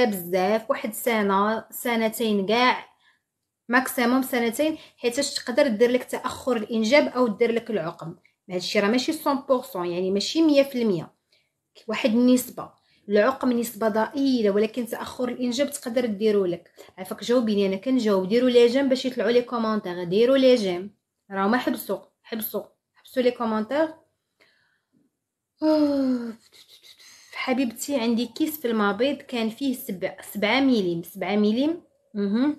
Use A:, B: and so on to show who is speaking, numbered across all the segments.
A: بزاف واحد سنه سنتين كاع ماكسيموم سنتين حيتاش تقدر دير لك تاخر الانجاب او دير لك العقم هادشي راه ماشي 100% يعني ماشي 100% واحد النسبه العقم نسبه ضئيله ولكن تاخر الانجاب تقدر ديرو لك عافاك جاوبيني انا كنجاوب ديروا لي جيم باش يطلعوا لي كومونتير ديروا لي جيم راه ما حبسوا حبسوا حبسوا لي كومونتير حبيبتي عندي كيس في المبيض كان فيه سبع سبعة ميليم سبعة ميليم اها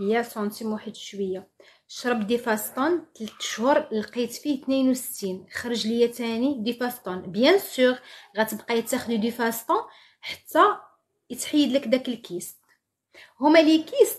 A: هي سنتيم واحد شويه شرب ديفاستون تلت شهور لقيت فيه 62 خرج ليا تاني ديفاستون بيان سور غتبقاي تاخدي ديفاستون حتى يتحيد لك داك الكيس هما لي كيس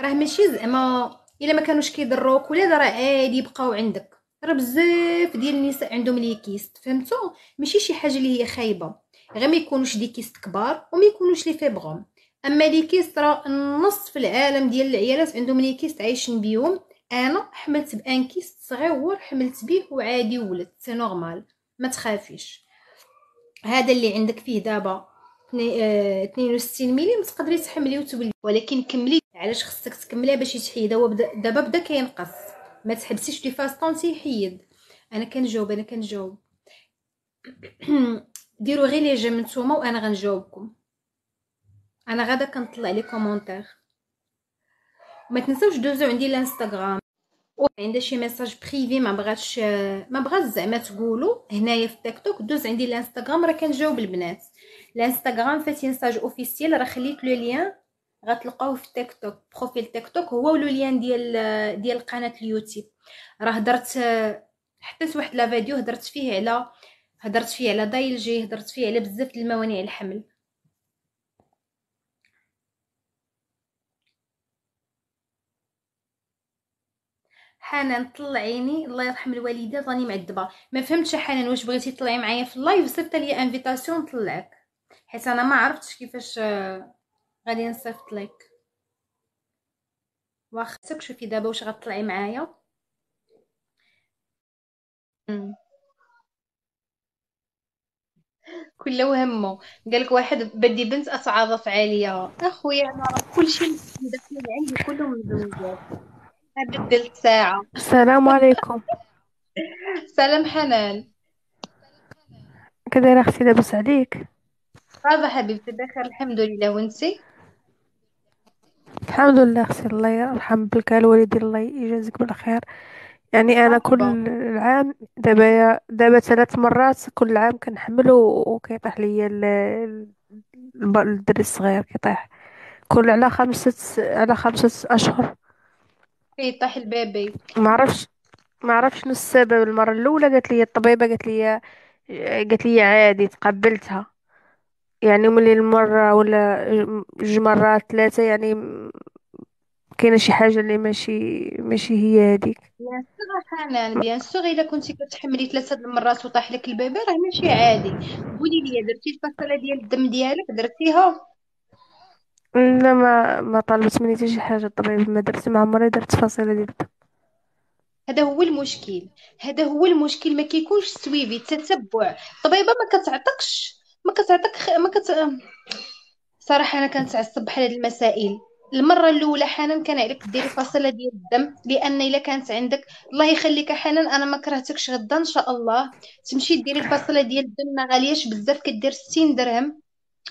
A: راه ماشي زعما الا ما كانوش كيضروك ولا راه عادي يبقاو عندك راه بزاف ديال النساء عندهم لي كيس فهمتوا ماشي شي حاجه اللي هي خايبه غير ما يكونوش دي كيست كبار وما يكونوش لي فيبغوم اما لي كيست راه النص في العالم ديال العيالات عندهم لي كيست عايشين بيهم انا حملت بان كيست صغير حملت به وعادي ولدت سي نورمال ما تخافيش هذا اللي عندك فيه دابا 62 ملي تقدري تحملي وتولي ولكن كملي علاش خصك تكملي باش يتحيد هو دابا بدا كينقص ما تحبسيش لي فاستون تيحيد انا كنجاوب انا كنجاوب ديروا غير لي جيم نتوما وانا غنجاوبكم انا غادا كنطلع لي كومونتير ما تنساوش دوزو عندي الانستغرام عندها شي ميساج بريفي ما بغاتش ما بغات زعما تقولوا هنايا في التيك توك دوز عندي الانستغرام راه كنجاوب البنات الانستغرام فاتي ميساج اوفيسيال راه خليت لو ليان غتلقاوه في تيك توك بروفيل تيك توك هو لو ليان ديال ديال قناه اليوتيوب راه درت حطيت واحد لا فيديو هضرت فيه على هدرت فيه على دايلجي هدرت فيه على بزاف د الموانع الحمل حنان طلعيني الله يرحم الوالده راني معذبه ما فهمتش حنان واش بغيتي تطلعي معايا في اللايف صيفط لي انفيتاسيون نطلعك حيت انا ما عرفتش كيفاش آه، غادي نصيفط لك واخا شوفي دابا واش غتطلعي معايا كل وهمه قالك واحد بدي بنت اتعرف عليا اخويا انا راه كلشي مدخل عندي كلهم مزوجات بدلت ساعه السلام عليكم سلام حنان
B: كدايره اختي لاباس عليك
A: صافا حبيبتي بخير الحمد لله وانتي
B: الحمد لله اختي الله يرحم بالك الوالدين الله يجازيك بالخير يعني أنا كل مرحبا عام دابا دابا ثلاث مرات كل عام كنحمله وكيطيح ليا الدري الصغير كيطيح كل على خمسة على خمسة أشهر
A: كيطيح إيه، البيبي
B: ما عرفش ما عرفش شنو السبب المرة الأولى قالت لي الطبيبة قالت لي قالت لي عادي تقبلتها يعني ملي المرة ولا جوج مرات ثلاثة يعني كاينه شي حاجه اللي ماشي ماشي هي هذيك
A: بيان سور حنان بيان سور الا كنتي كتحملي ثلاثه د المرات وطاح لك البيبي راه ماشي عادي قولي لي درتي الفصله ديال الدم ديالك درتيها
B: لا ما ما طلبت مني حتى شي حاجه الطبيب ما درت مع عمري درت فصيله ديال الدم
A: هذا هو المشكل هذا هو المشكل ما كيكونش سويفي تتبع طبيبه ما كتعطكش ما كتعطك ما كت صراحه انا كنتعصب بحال هاد المسائل المره الاولى حنان كان عليك ديري فاصله ديال الدم لان الا كانت عندك الله يخليك حنان انا ما كرهتكش غدا ان شاء الله تمشي ديري الفاصله ديال الدم ما غاليهش بزاف كدير 60 درهم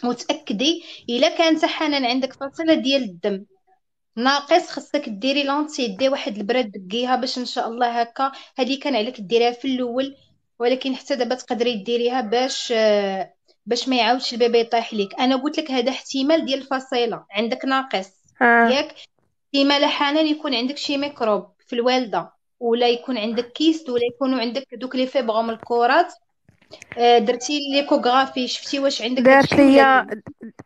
A: وتاكدي الا كانت حنان عندك فاصله ديال الدم ناقص خصك ديري لونتي دي واحد البراد دقيها باش ان شاء الله هكا هذه كان عليك ديريها في الاول ولكن حتى دابا تقدري ديريها باش باش ما يعاودش البيبي يطيح ليك انا قلت لك هذا احتمال ديال الفصيله عندك ناقص ها ياك ديما لحانا يكون عندك شي ميكروب في الوالده ولا يكون عندك كيست ولا يكونوا عندك دوك لي فيبغوم الكرات آه درتي ليكوغرافي شفتي واش عندك دارت ليا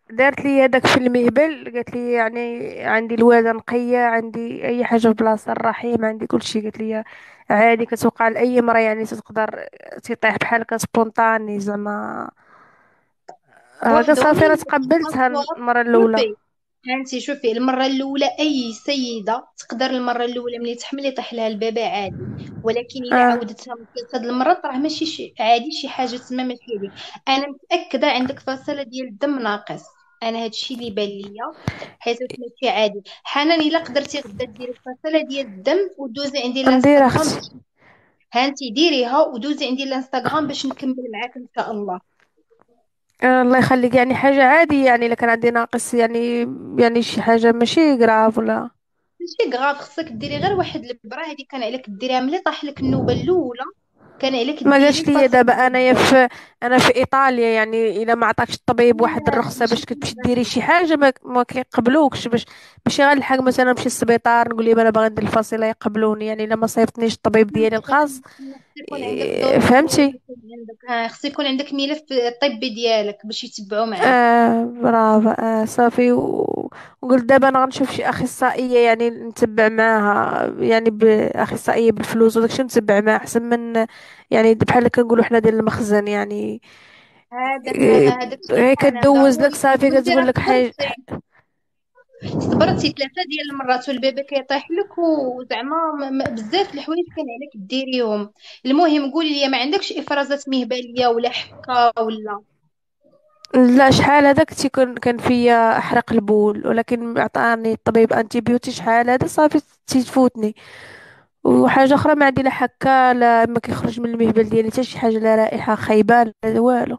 A: دارت ليا داك
B: في المهبل قالت لي يعني عندي الوالده نقيه عندي اي حاجه في بلاصه الرحيم عندي كل شيء قالت لي عادي كتوقع لاي مرة يعني تقدر تطيح بحال هكا سبونطاني زعما هكا آه، صافي راه تقبلتها
A: المره الاولى انت شوفي المره الاولى اي سيده تقدر المره الاولى ملي تحمل يطيح لها البابا عادي ولكن الا آه. عاودتها هذه المره راه ماشي شي عادي شي حاجه تما ماشي ليك انا متاكده عندك فصله ديال الدم ناقص انا هادشي اللي بان ليا حيت ماشي عادي حنان الا قدرتي غدا ديري فصله ديال الدم ودوزي عندي الانستغرام هانتي ديريها ودوزي عندي الانستغرام باش نكمل معاك ان شاء الله
B: آه، الله يخليك يعني حاجة عادي يعني الا كان عندي ناقص يعني يعني شي حاجة ماشي كراف ولا
A: ماشي كغاف خصك ديري غير واحد البرا هادي كان عليك ديريها ملي طاح لك النوبه الاولى كان عليك ما تديري جاش ليا
B: دابا انايا في انا في ايطاليا يعني الا ما عطاكش الطبيب لا واحد لا الرخصه باش كتمشي ديري شي حاجه ما, ما كيقبلوكش باش ماشي غنلحق مثلا نمشي للسبيطار نقول لهم انا باغي ندير الفصيله يقبلوني يعني الا ما صيفطنيش الطبيب ديالي الخاص يكون عندك إيه، دور فهمتي
A: عندك خص يكون عندك آه، ملف الطبي ديالك باش يتبعوا معاك آه
B: برافو آه صافي وقلت دابا انا غنشوف شي اخصائيه يعني نتبع معاها يعني باخصائيه بالفلوس وداكشي نتبع معاها احسن من يعني بحال اللي كنقولوا حنا ديال المخزن يعني
A: هذاك هذاك إيه، كدوز لك صافي كتقول لك حاجه صبرتي ثلاثه ديال المرات والبيبي كيطيح لك وزعما بزاف الحوايج كان عليك ديريهم المهم قولي لي ما عندكش افرازات مهبليه ولا حكه ولا
B: لا شحال هذاك تيكون كان فيا احرق البول ولكن عطاني الطبيب انتيبيوتي شحال هذا صافي تيفوتني وحاجه اخرى ما عندي لا حكه لا ما كيخرج من المهبل ديالي حتى شي حاجه لا رائحه خايبه لا والو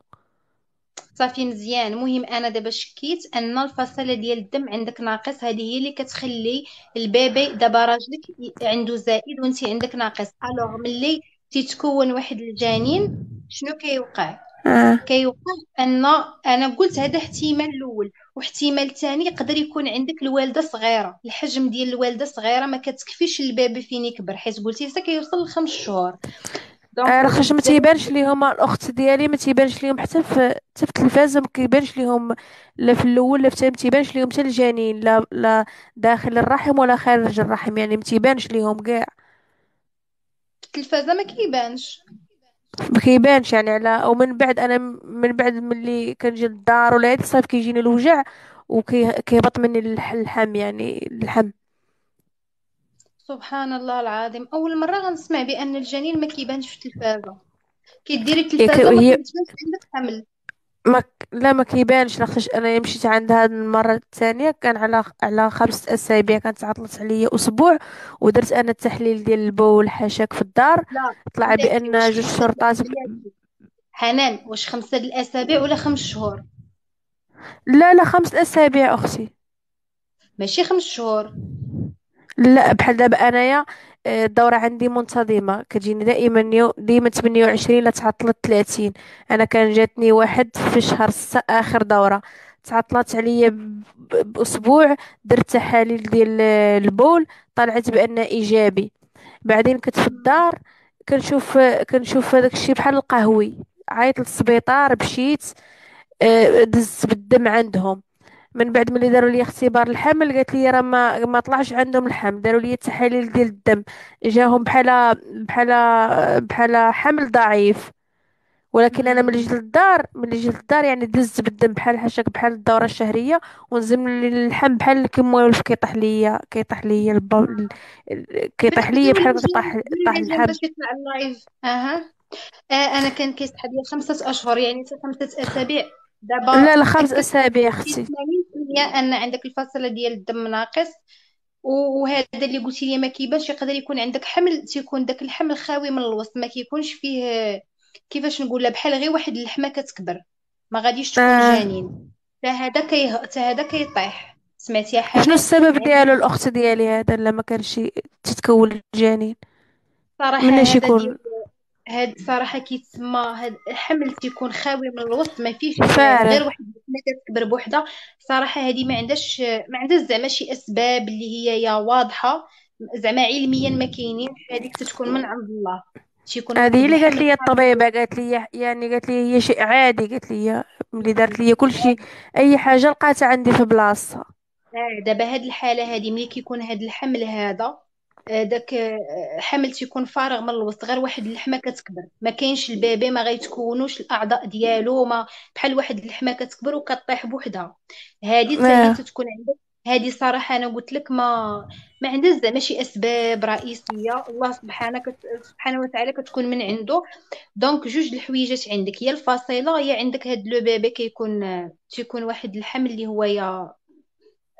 A: صافي مزيان المهم انا دابا شكيت ان الفصيله ديال الدم عندك ناقص هذه هي اللي كتخلي البيبي دابا راجلك عنده زائد وانت عندك ناقص الوغ ملي تيتكون واحد الجنين شنو كيوقع اه كيوقع ان انا قلت هذا احتمال الاول واحتمال ثاني يقدر يكون عندك الوالده صغيره الحجم ديال الوالده صغيره ما كتكفيش البيبي فين يكبر حيت قلتي حتى كيوصل لخمس شهور آه، رخش ما تيبانش ليهم الاخت
B: ديالي ما تيبانش ليهم حتى في حتى في التلفاز ما كيبانش ليهم لا في الاول لا في ما تيبانش ليهم حتى الجنين لا لا داخل الرحم ولا خارج الرحم يعني ما تيبانش ليهم
A: كاع في التلفازه ما كيبانش
B: ما كيبانش يعني على ومن بعد انا من بعد ملي كنجي للدار ولا عيد الصيف كيجيني الوجع وكيهبط مني اللحم الحم يعني الحم
A: سبحان الله العظيم اول مره غنسمع بان الجنين ما كيبانش في التلفازه كيديري إيه، التلفازه ما هي كتبانش عندك حمل
B: ما لا ما كيبانش لاخاطش انا مشيت عندها هاد المره الثانيه كان على على خمس اسابيع كانت عطلت عليا اسبوع ودرت انا
A: التحليل ديال البول والحشاك في الدار لا طلع بان واش جوج خمسة شرطات حنان واش خمسة الأسابيع ولا خمس شهور لا لا خمس اسابيع اختي ماشي خمس شهور
B: لا بحال دابا انايا آه، الدورة عندي منتظمة كتجيني دائما يو ديما 28 لا تعطلت 30 انا كان جاتني واحد في شهر ستة اخر دورة تعطلت عليا ب- باسبوع درت تحاليل ديال آه، البول طلعت بان ايجابي بعدين كنت في الدار كنشوف كنشوف هذاك الشيء بحال القهوي عيطت للسبيطار مشيت آه، دزت بالدم عندهم من بعد ملي داروا لي اختبار الحمل قالت لي راه ما ما طلعش عندهم الحمل داروا لي تحاليل ديال الدم جاهم بحال بحال بحال حمل ضعيف ولكن انا ملي جيت للدار ملي جيت للدار يعني دزت بالدم بحال حشاك بحال الدوره الشهريه ونزم اللحم بحال كيمولف كيطيح ليا كيطيح ليا كيطيح ليا بحال طاح طاح الحمل
A: اها آه، انا كان كيسحب لي خمسه اشهر يعني خمسه اسابيع دابا لا لا خمس اسابيع اختي هي ان عندك الفصله ديال الدم ناقص وهذا اللي قلتي لي ما كيبانش يقدر يكون عندك حمل تيكون داك الحمل خاوي من الوسط ما كيكونش فيه كيفاش نقولها بحال غير واحد اللحمه كتكبر ما غاديش تكون آه. جنين فهذا كي هذا كيطيح سمعتي يا حاجه شنو السبب ديالو الاخت
B: ديالي هذا اللي ما كانش تتكون الجنين
A: صراحه من اش يكون هاد صراحه كيتسمى هاد الحمل تيكون خاوي من الوسط ما فيش غير واحد كتكبر بوحده صراحه هادي ما عندهاش ما عندهاش زعما شي اسباب اللي هي يا واضحه زعما علميا ما كاينين هذيك تتكون من عند الله تيكون هذه اللي قالت لي الطبيبه قالت لي يعني
B: قالت لي هي شيء عادي قالت لي ملي دارت لي كلشي اي حاجه لقاتها عندي في بلاصتها
A: آه، دابا هاد الحاله هادي ملي كيكون هاد الحمل هذا آه، داك آه، حمل تيكون فارغ من الوسط غير واحد اللحمه كتكبر ما كاينش البيبي ما غيتكونوش الاعضاء ديالو ما بحال واحد اللحمه كتكبر وكطيح بوحدها هذه حتى تكون عندك هذه صراحه انا قلت لك ما ما عندها زعما شي اسباب رئيسيه الله سبحانه كت... سبحانه وتعالى كتكون من عنده دونك جوج الحويجات عندك هي الفصيله هي عندك هاد لو بيبي كيكون تيكون واحد الحمل اللي هو يا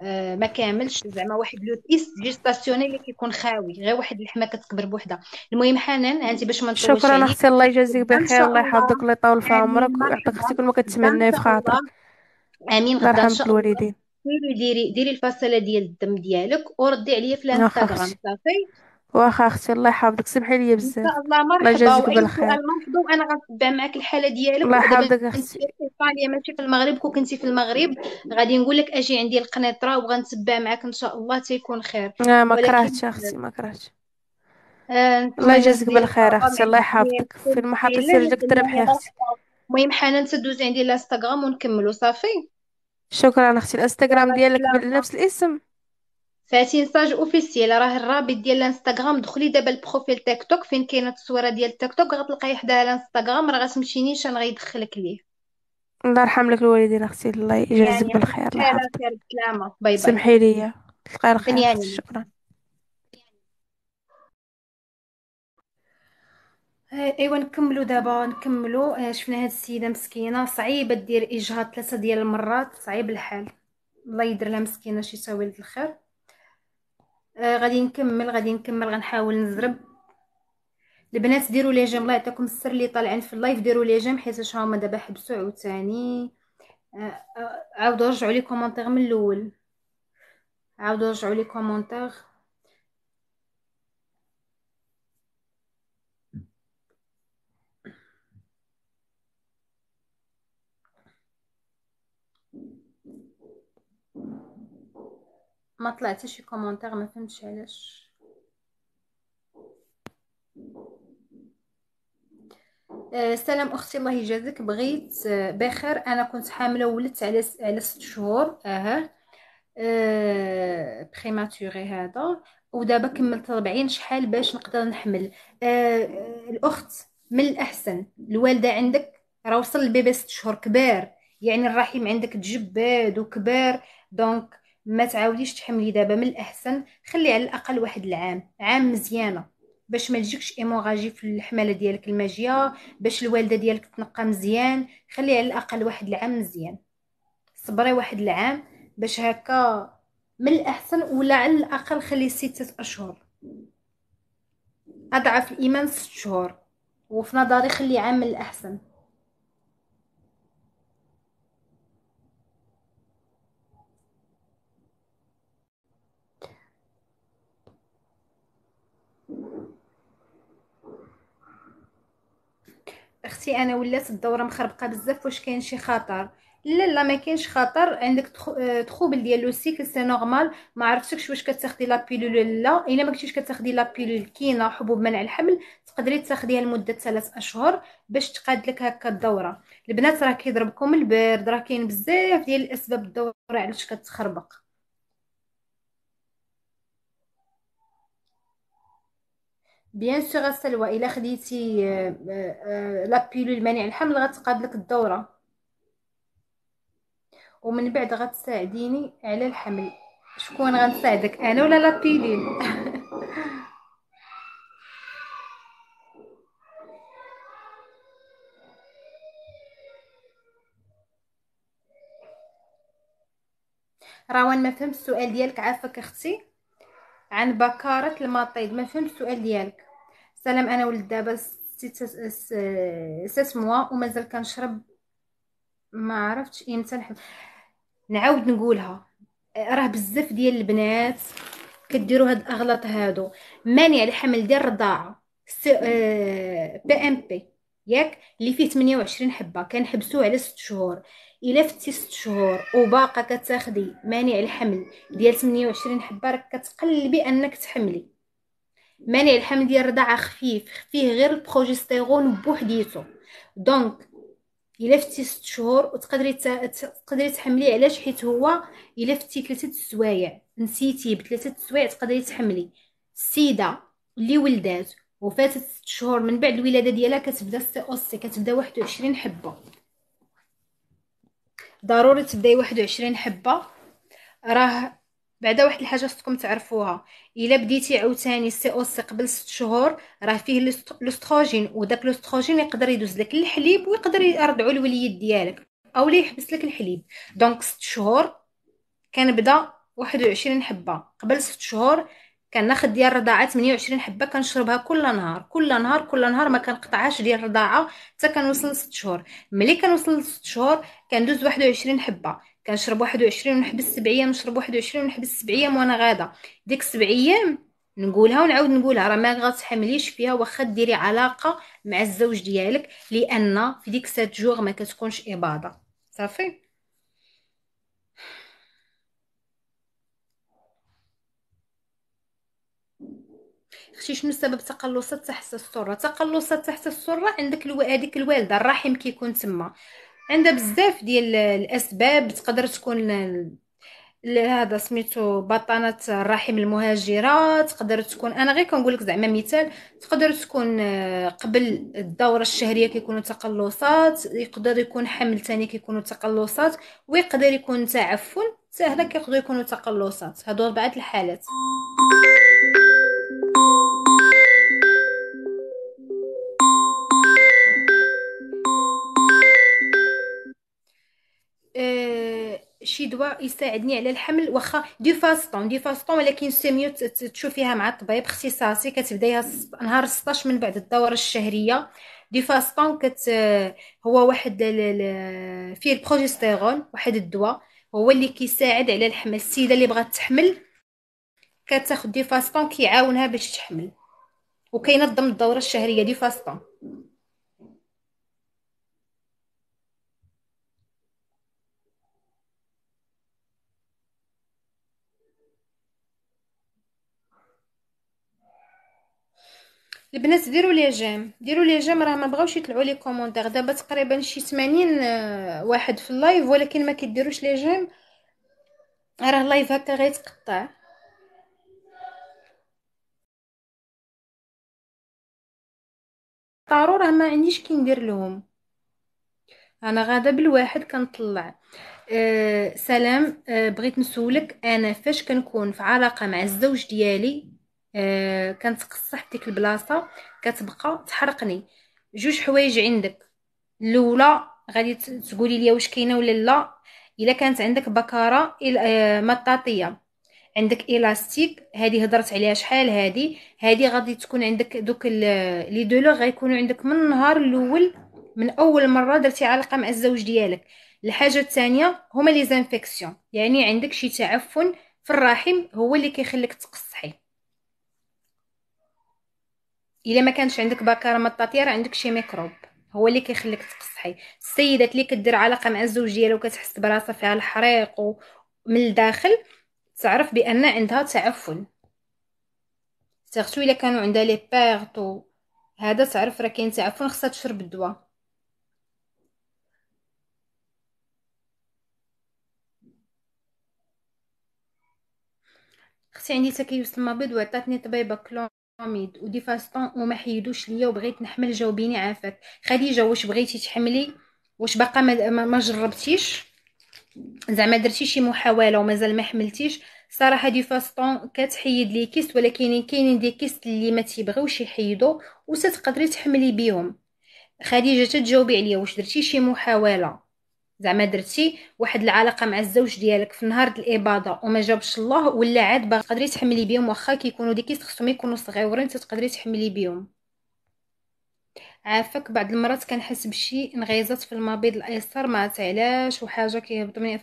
A: آه، ما كاملش زعما واحد لو تيس جيستاسيوني اللي كيكون خاوي غير واحد اللحمه كتكبر بوحدها المهم حنان هانتي باش ما نطولش شكرا اختي الله يجازيك بخير الله يحفظك الله
B: يطول في عمرك ويعطيك اختي كل ما كتمناه في خاطرك امين غدا ان شاء الله الوالدين
A: ديري ديري الفصله ديال الدم ديالك وردي عليا في الانستغرام صافي
B: واخا اختي الله يحفظك سمحي لي ان بزاف شاء الله الله مرحبا يجازيك واي بالخير سؤال
A: مرحبا وانا غنتبع معاك الحاله ديالك الله ودابا يحفظك انت اختي في اسبانيا ماشي في المغرب كون كنتي في المغرب غادي نقول لك اجي عندي القنيطره وغنتبع معاك ان شاء الله تيكون خير لا آه، ما ولكن كرهتش اختي ما كرهتش آه، الله نتمنى يجازيك لك بالخير اختي الله يحفظك في المحطة سير تربح يا اختي المهم حنان تدوز عندي الانستغرام ونكملوا صافي
B: شكرا اختي الانستغرام ديالك
A: بنفس الاسم ساعتين ساج اوفيسيال راه الرابط ديال الانستغرام دخلي دابا البروفيل تيك توك فين كاينه التصويره ديال تيك توك غتلقاي حداها الانستغرام راه غتمشي نيشان غيدخلك ليه
B: الله يرحم لك الوالدين اختي الله يجازيك يعني بالخير الله يحفظك
A: باي باي سمحي لي
B: تلقاي الخير يعني. شكرا
A: آه، ايوا نكملوا دابا نكملوا آه، شفنا هاد السيده مسكينه صعيبه دير اجهاض ثلاثه ديال المرات صعيب الحال الله يدير لها مسكينه شي تاويل الخير آه غادي نكمل غادي نكمل غنحاول نزرب البنات ديروا لي جيم الله يعطيكم السر اللي طالعين في اللايف ديروا لي جيم حيت هما دابا حبسوا عاوتاني آه, آه، عاودوا رجعوا لي كومونتير من الاول عاودوا رجعوا لي كومونتير ما طلعت شي كومونتير ما فهمتش علاش أه سلام اختي الله يجازك بغيت أه بخير انا كنت حامله ولدت على على ست شهور اها أه بريماتوري هذا ودابا كملت 40 شحال باش نقدر نحمل آه، الاخت من الاحسن الوالده عندك راه وصل البيبي ست شهور كبار يعني الرحم عندك تجبد وكبار دونك ما تعاوديش تحملي دابا من الاحسن خلي على الاقل واحد العام عام مزيانه باش ما تجيكش ايموراجي في الحماله ديالك الماجيه باش الوالده ديالك تنقى مزيان خلي على الاقل واحد العام مزيان صبري واحد العام باش هكا من الاحسن ولا على الاقل خلي ستة اشهر اضعف الايمان ست شهور وفي نظري خلي عام من الاحسن اختي انا ولات الدوره مخربقه بزاف واش كاين شي خطر لا لا ما كاينش خطر عندك آه، تخوبل ديال لو سيكل سي نورمال ما عرفتكش واش كتاخدي لا بيلول لا الا ما كنتيش كتاخدي لا بيلول كاينه حبوب منع الحمل تقدري تاخديها لمده ثلاث اشهر باش تقاد لك هكا الدوره البنات راه كيضربكم البرد راه كاين بزاف ديال الاسباب الدوره علاش كتخربق بيان سور السلوى الا خديتي لا بيلول مانع الحمل غتقابلك الدوره ومن بعد غتساعديني على الحمل شكون غنساعدك انا ولا لا بيلول روان ما فهمت السؤال ديالك عافاك اختي عن بكارة المطيد ما فهمت السؤال ديالك سلام انا ولد دابا ست ست موا ومازال كنشرب ما عرفتش امتى نحب نعاود نقولها راه بزاف ديال البنات كديروا هاد الاغلاط هادو مانع الحمل ديال الرضاعه بي ام بي ياك اللي فيه 28 حبه كنحبسوه على 6 شهور الا فتي ست شهور وباقا كتاخدي مانع الحمل ديال 28 حبه راك كتقلبي انك تحملي مانع الحمل ديال الرضاعه خفيف فيه غير البروجستيرون بوحديتو دونك الا فتي ست شهور وتقدري تقدري تحملي علاش حيت هو الا فتي تلاتة السوايع نسيتي بثلاثه السوايع تقدري تحملي السيده اللي ولدات وفاتت ست شهور من بعد الولاده ديالها كتبدا السي او سي كتبدا 21 حبه ضروري تبداي واحد وعشرين حبه راه بعدا واحد الحاجه خصكم تعرفوها الا بديتي عاوتاني سي او سي قبل 6 شهور راه فيه لوستروجين وداك لوستروجين يقدر يدوز لك الحليب ويقدر يرضعو الوليد ديالك او لي يحبس لك الحليب دونك 6 شهور كنبدا 21 حبه قبل 6 شهور كان ناخذ ديال الرضاعه 28 حبه كنشربها كل نهار كل نهار كل نهار ما كنقطعهاش ديال الرضاعه حتى كنوصل 6 شهور ملي كنوصل ل 6 شهور كندوز 21 حبه كنشرب 21 ونحبس 7 ايام نشرب 21 ونحبس 7 ايام وانا غاده ديك 7 ايام نقولها ونعاود نقولها راه ما غتحمليش فيها واخا ديري علاقه مع الزوج ديالك لان في ديك 7 جوغ ما كتكونش اباضه صافي اختي شنو سبب تقلصات تحت السره تقلصات تحت السره عندك الو... هذيك الوالده الرحم كيكون تما عندها بزاف ديال الاسباب تقدر تكون هذا سميتو بطانه الرحم المهاجره تقدر تكون انا غير كنقول لك زعما مثال تقدر تكون آه، قبل الدوره الشهريه كيكونوا تقلصات يقدر يكون حمل ثاني كيكونوا تقلصات ويقدر يكون تعفن حتى هنا كيقدروا يكونوا تقلصات هادو اربعه الحالات شي دواء يساعدني على الحمل واخا دي فاستون دي فاستون ولكن سيميو تشوفيها مع الطبيب اختصاصي كتبدايها نهار 16 من بعد الدوره الشهريه دي فاستون كت هو واحد فيه البروجستيرون واحد الدواء هو اللي كيساعد على الحمل السيده اللي بغات تحمل كتاخد دي فاستون كيعاونها باش تحمل وكينظم الدوره الشهريه دي فاستون البنات ديروا لي جيم ديروا لي جيم راه ما بغاوش يطلعوا لي كومونتير دابا تقريبا شي 80 آه، واحد في اللايف ولكن ما كيديروش لي جيم راه اللايف هكا غيتقطع طارو راه ما عنديش كي ندير لهم انا غادا بالواحد كنطلع أه سلام أه بغيت نسولك انا فاش كنكون في علاقه مع الزوج ديالي آه، كنتقصح ديك البلاصه كتبقى تحرقني جوج حوايج عندك الاولى غادي تقولي لي واش كاينه ولا لا الا كانت عندك بكاره آه، مطاطيه عندك الاستيك هذه هضرت عليها شحال هذه هذه غادي تكون عندك دوك لي دولو غيكونوا عندك من النهار الاول من اول مره درتي علاقه مع الزوج ديالك الحاجه الثانيه هما لي زانفيكسيون يعني عندك شي تعفن في الرحم هو اللي كيخليك تقصحي الا ما كانش عندك بكاره مطاطيه راه عندك شي ميكروب هو اللي كيخليك تقصحي السيدات اللي كدير علاقه مع الزوج ديالها وكتحس براسها فيها الحريق ومن الداخل تعرف بان عندها تعفن سيرتو الا كانوا عندها لي بيرت هذا تعرف راه كاين تعفن خصها تشرب الدواء اختي عندي تكيس المبيض وعطاتني طبيبه كلون حميد ودي فاستون وما حيدوش ليا وبغيت نحمل جاوبيني عافاك خديجه واش بغيتي تحملي واش باقا ما, ما جربتيش زعما درتي شي محاوله ومازال ما حملتيش صراحه دي فاستون كتحيد لي كيست ولكن كاينين دي كيست اللي ما تيبغيوش يحيدو وستقدري تحملي بيهم خديجه تجاوبي عليا واش درتي شي محاوله زعما درتي واحد العلاقه مع الزوج ديالك في نهار الاباضه وما جابش الله ولا عاد باغي تقدري تحملي بهم واخا كيكونوا ديك خصهم يكونوا صغيورين تقدري تحملي بهم عافاك بعض المرات كنحس بشي انغيزات في المبيض الايسر ما عرفت علاش وحاجه كيهبط من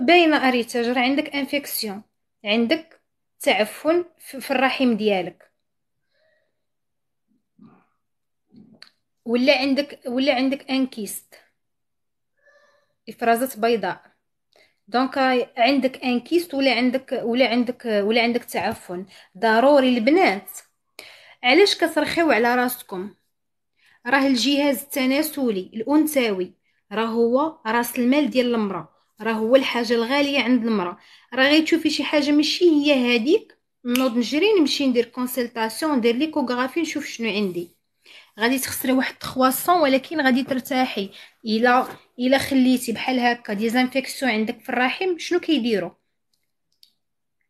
A: باينه اريتاج راه عندك انفيكسيون عندك تعفن في الرحم ديالك ولا عندك ولا عندك انكيست افرازات بيضاء دونك عندك انكيست ولا عندك ولا عندك ولا عندك تعفن ضروري البنات علاش كترخيو على راسكم راه الجهاز التناسلي الانثوي راه هو راس المال ديال المراه راه هو الحاجه الغاليه عند المراه راه تشوفي شي حاجه ماشي هي هذيك نوض نجري نمشي ندير كونسلطاسيون ندير ليكوغرافي نشوف شنو عندي غادي تخسري واحد 300 ولكن غادي ترتاحي الا الا خليتي بحال هكا ديزانفيكسيون عندك في الرحم شنو كيديروا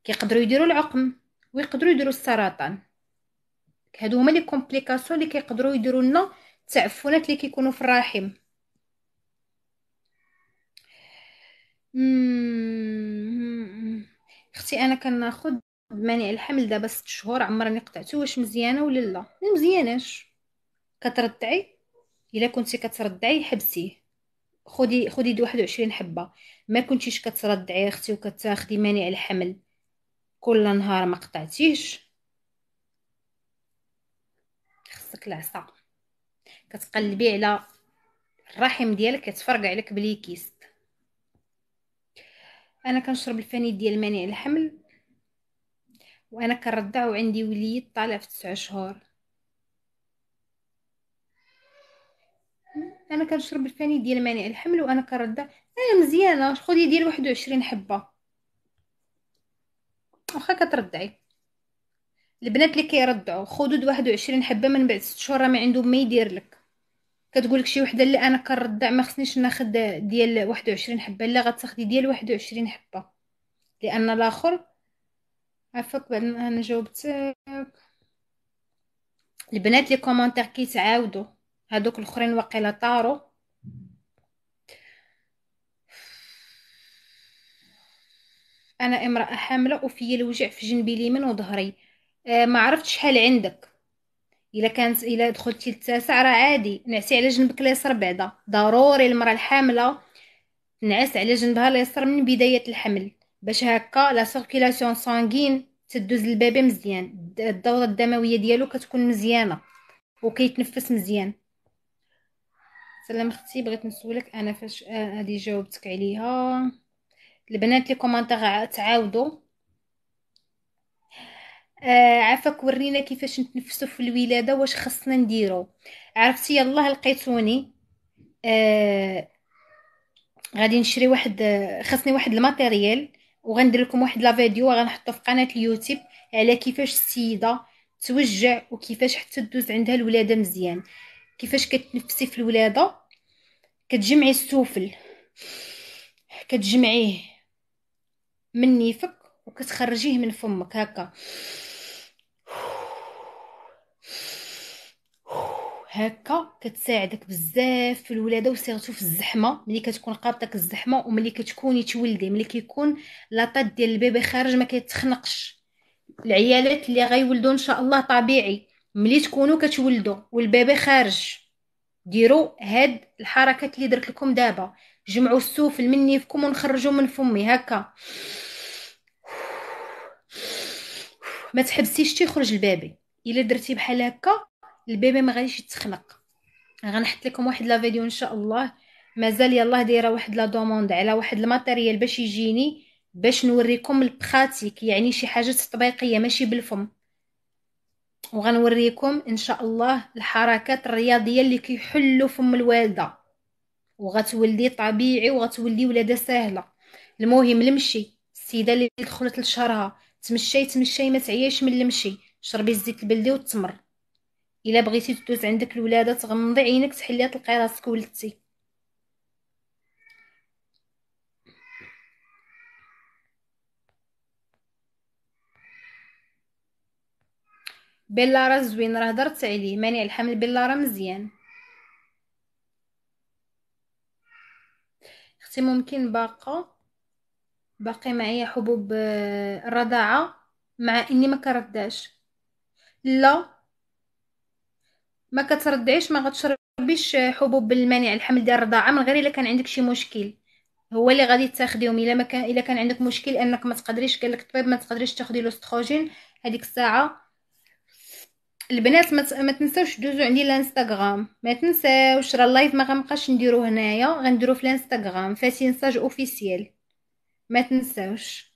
A: كيقدروا يديروا العقم ويقدروا يديروا السرطان هادو هما لي كومبليكاسيون اللي كيقدروا يديروا لنا التعفنات اللي كيكونوا في الرحم اختي انا كناخد مانع الحمل دابا 6 شهور عمرني قطعته واش مزيانه ولا لا مزياناش كتردعي الا كنتي كتردعي حبسيه خدي خدي واحد 21 حبه ما كنتيش كتردعي اختي وكتاخدي مانع الحمل كل نهار ما قطعتيش خصك العصا كتقلبي على الرحم ديالك كتفرقع لك بلي كيست انا كنشرب الفاني ديال مانع الحمل وانا كنرضع وعندي وليد طالع في 9 شهور انا كنشرب الفاني ديال مانع الحمل وانا كنرضع انا مزيانه خدي ديال 21 حبه واخا كترضعي البنات اللي كيرضعوا خدود 21 حبه من بعد 6 شهور ما عندهم ما يدير لك كتقول لك شي وحده اللي انا كنرضع ما خصنيش ناخذ ديال 21 حبه لا غتاخدي ديال 21 حبه لان الاخر عفاك بعد انا جاوبتك البنات لي كومونتير كيتعاودوا هادوك الاخرين واقيلا طارو انا امراه حامله وفي الوجع في جنبي اليمين وظهري آه ما عرفتش شحال عندك الا كانت الا دخلتي للتاسع راه عادي نعسي على جنبك اليسر بعدا ضروري المراه الحامله نعس على جنبها اليسر من بدايه الحمل باش هكا لا سيركيلاسيون سانغين تدوز للبيبي مزيان الدوره الدمويه ديالو كتكون مزيانه وكيتنفس مزيان سلام اختي بغيت نسولك انا فاش هذه آه، جاوبتك عليها البنات لي كومونتير تعاودوا آه عافاك ورينا كيفاش نتنفسوا في الولاده واش خصنا نديرو عرفتي يلاه لقيتوني آه غادي نشري واحد خصني واحد الماتيريال وغندير لكم واحد لا فيديو غنحطو في قناه اليوتيوب على كيفاش السيده توجع وكيفاش حتى دوز عندها الولاده مزيان كيفاش كتنفسي في الولاده كتجمعي السفل كتجمعيه من نيفك وكتخرجيه من فمك هكا هكا كتساعدك بزاف في الولاده وسيرتو في الزحمه ملي كتكون قابطك الزحمه وملي كتكوني تولدي ملي كيكون لاطات ديال البيبي خارج ما كيتخنقش العيالات اللي غيولدوا ان شاء الله طبيعي ملي تكونوا كتولدوا والبيبي خارج ديروا هاد الحركات اللي درت لكم دابا جمعوا السفل من نيفكم ونخرجوا من فمي هكا ما تحبسيش تيخرج البيبي الا درتي بحال هكا البيبي ما غاديش يتخنق غنحط لكم واحد لا فيديو ان شاء الله مازال يلاه دايره واحد لا دوموند على واحد الماتيريال باش يجيني باش نوريكم البخاتيك يعني شي حاجه تطبيقيه ماشي بالفم وغنوريكم ان شاء الله الحركات الرياضيه اللي كيحلوا فم الوالده وغتولدي طبيعي وغتولدي ولاده سهله المهم المشي السيده اللي دخلت لشهرها تمشي تمشي ما تعياش من المشي شربي الزيت البلدي والتمر الا بغيتي تدوز عندك الولاده تغمضي عينك تحلي تلقاي راسك ولدتي بيلا راه زوين راه هضرت عليه مانع الحمل بيلا راه مزيان اختي ممكن باقا باقي معايا حبوب الرضاعه آه، مع اني ما كرداش لا ما كتردعيش ما غتشربيش آه، حبوب المانع الحمل ديال الرضاعه من غير الا كان عندك شي مشكل هو اللي غادي تاخديهم الا ما كان الا كان عندك مشكل انك ما تقدريش قال لك الطبيب ما تقدريش تاخدي لوستروجين هذيك الساعه البنات ما, تنساوش دوزو عندي الانستغرام ما تنساوش راه اللايف ما غنبقاش نديرو هنايا غنديرو في الانستغرام فاتين ساج اوفيسيال ما تنساوش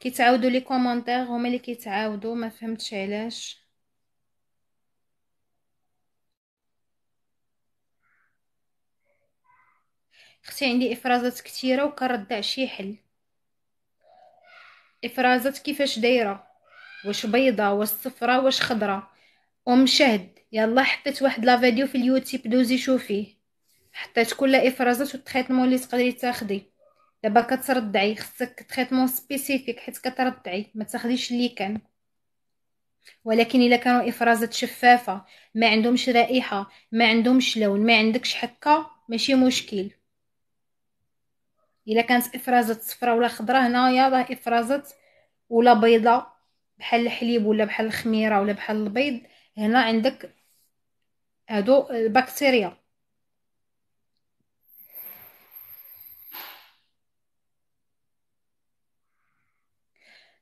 A: كيتعاودوا لي كومونتير هما اللي كيتعاودوا ما فهمتش علاش اختي عندي افرازات كثيره وكنردع شي حل افرازات كيفاش دايره واش بيضه واش صفراء واش خضراء ام شهد يلا حطيت واحد لا فيديو في اليوتيوب دوزي شوفيه حطيت كل افرازات والتريتمون اللي تقدري تاخدي دابا كتردعي خصك تريتمون سبيسيفيك حيت كتردعي ما تاخديش اللي كان ولكن الا كانوا افرازات شفافه ما عندهمش رائحه ما عندهمش لون ما عندكش حكه ماشي مشكل الا كانت افرازات صفراء ولا خضراء هنايا راه افرازات ولا بيضاء بحال الحليب ولا بحال الخميره ولا بحال البيض هنا عندك هادو البكتيريا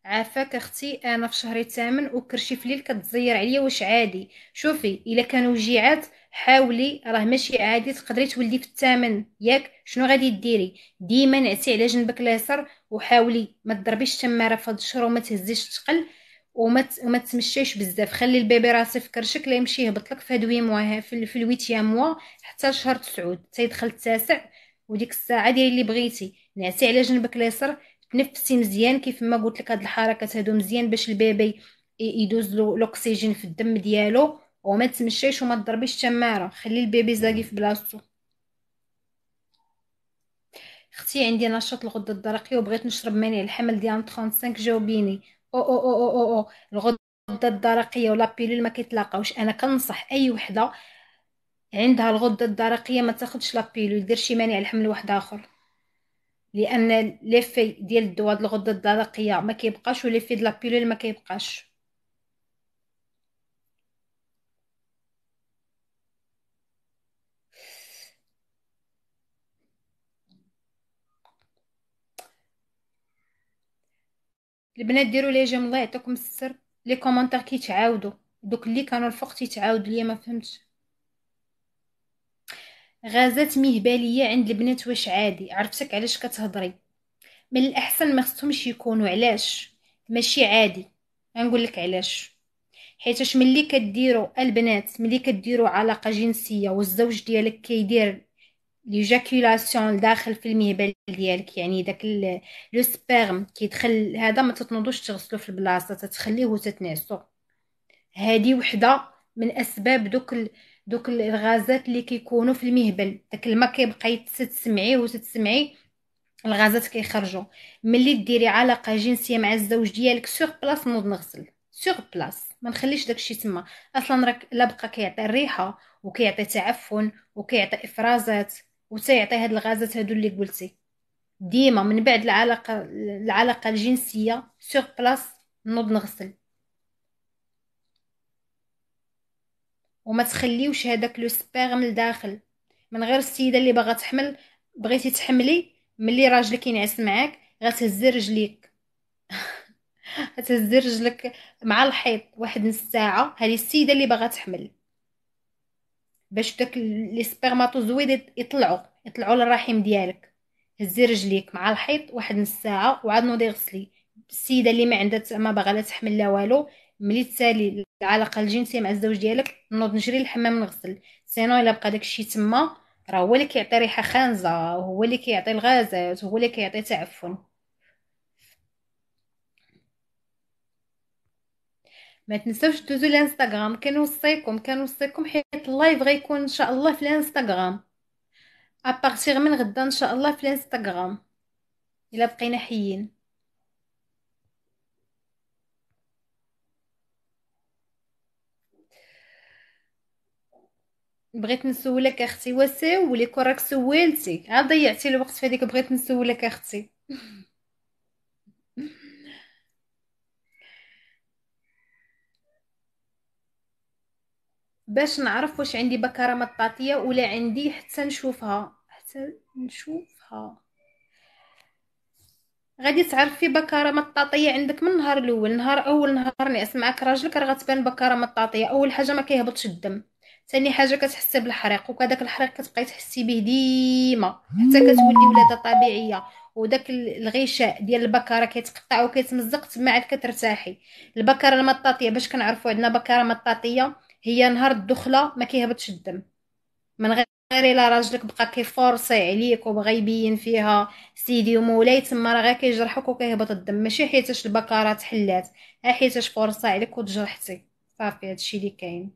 A: عافاك اختي انا في شهري الثامن وكرشي فليل كتزير عليا واش عادي شوفي الا كانوا وجيعات حاولي راه ماشي عادي تقدري تولدي في الثامن ياك شنو غادي ديري ديما نعسي على جنبك اليسر وحاولي ما تضربيش التماره في هاد الشهر وما تهزيش الثقل وما وما تمشيش بزاف خلي البيبي راسي في كرشك لا يمشي يهبط لك في هاد موا في, في الويتيام موا حتى شهر تسعود حتى يدخل التاسع وديك الساعه ديري اللي بغيتي نعسي على جنبك اليسر تنفسي مزيان كيف ما قلت لك هاد الحركات هادو مزيان باش البيبي يدوز لوكسيجين الاكسجين في الدم ديالو وما تمشيش وما تضربيش تماره خلي البيبي زاقي في بلاصتو اختي عندي نشاط الغده الدرقيه وبغيت نشرب ماني الحمل ديال 35 جاوبيني او او او او او, أو. الغده الدرقيه ولا بيلول ما كيتلاقاوش انا كنصح اي وحده عندها الغده الدرقيه ما تاخذش لا بيلول دير شي مانع الحمل واحد اخر لان ليفي ديال الدواء الغده الدرقيه ما كيبقاش وليفي ديال لا بيلول ما كيبقاش البنات ديروا لي جيم الله يعطيكم السر لي كومونتير كيتعاودوا دوك اللي كانوا الفوق تيتعاودوا ليا ما فهمتش غازات مهباليه عند البنات واش عادي عرفتك علاش كتهضري من الاحسن ما خصهمش يكونوا علاش ماشي عادي غنقول لك علاش حيتاش ملي كديروا البنات ملي كديروا علاقه جنسيه والزوج ديالك كيدير ليجاكولاسيون لداخل في المهبل ديالك يعني داك لو سبيرم كيدخل هذا ما تتنوضوش تغسلو في البلاصه تتخليه وتتنعسو هذه وحده من اسباب دوك ال... دوك الغازات اللي كيكونوا في المهبل داك الماء كيبقى تسمعيه وتتسمعي الغازات كيخرجوا ملي ديري علاقه جنسيه مع الزوج ديالك سور بلاص نوض نغسل سور بلاص ما نخليش داكشي تما اصلا راك لا بقى كيعطي الريحه وكيعطي تعفن وكيعطي افرازات وتيعطي هاد الغازات هادو اللي قلتي ديما من بعد العلاقه العلاقه الجنسيه سور بلاص نوض نغسل وما تخليوش هذاك لو سبيرم لداخل من غير السيده اللي باغا تحمل بغيتي تحملي ملي راجلك ينعس معاك غتهزي رجليك غتهزي رجلك مع الحيط واحد نص ساعه هذه السيده اللي باغا تحمل باش داك لي سبيرماتوزويد يطلعوا يطلعوا للرحم ديالك هزي رجليك مع الحيط واحد نص ساعه وعاد نوضي غسلي السيده اللي ما عندها ما باغا لا تحمل لا والو ملي تسالي العلاقه الجنسيه مع الزوج ديالك نوض نجري للحمام نغسل سينو الا بقى داكشي تما راه هو اللي كيعطي ريحه خانزه هو اللي كيعطي الغازات هو اللي كيعطي تعفن ما تنساوش تدوزوا الانستغرام كنوصيكم كنوصيكم حيت اللايف غيكون ان شاء الله في الانستغرام ابارتيغ من غدا ان شاء الله في الانستغرام الا بقينا حيين بغيت نسولك اختي وساولك راك سولتي عاد ضيعتي الوقت في هذيك بغيت نسولك اختي باش نعرف واش عندي بكره مطاطيه ولا عندي حتى نشوفها حتى نشوفها غادي تعرفي بكره مطاطيه عندك من النهار الاول نهار اول نهار نعس معاك راجلك راه غتبان بكره مطاطيه اول حاجه ما كيهبطش الدم ثاني حاجه كتحسي بالحريق وكذاك الحريق كتبقاي تحسي به ديما حتى كتولي ولاده طبيعيه وداك الغشاء ديال البكره كيتقطع وكيتمزق تما عاد كترتاحي البكره المطاطيه باش كنعرفوا عندنا بكره مطاطيه هي نهار الدخله ما كيهبطش الدم من غير الا راجلك بقى كيفورسي عليك وبغى يبين فيها سيدي ومولاي تما راه غير كيجرحك وكيهبط الدم ماشي حيتاش البكاره تحلات ها حيتاش فورصا عليك وتجرحتي صافي هادشي اللي كاين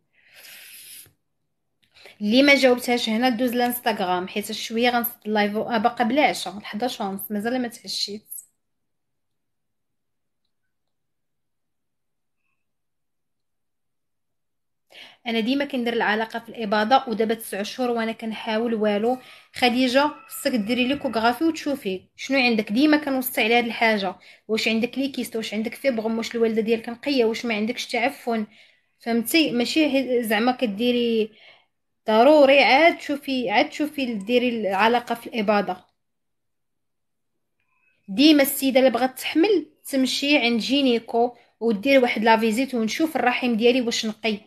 A: اللي ما جاوبتهاش هنا دوز لانستغرام حيت شويه غنصد اللايف آه، باقا بلا 10 11 ونص مازال ما تعشيت انا ديما كندير العلاقه في الاباضه ودابا 9 شهور وانا كنحاول والو خديجه خصك ديري لي كوغرافي وتشوفي شنو عندك ديما كنوصي على هاد الحاجه واش عندك ليكيست واش عندك فيبغوم واش الوالده ديالك نقيه واش ما عندكش تعفن فهمتي ماشي زعما كديري ضروري عاد تشوفي عاد تشوفي ديري العلاقه في الاباضه ديما السيده اللي بغات تحمل تمشي عند جينيكو ودير واحد لا فيزيت ونشوف الرحم ديالي واش نقي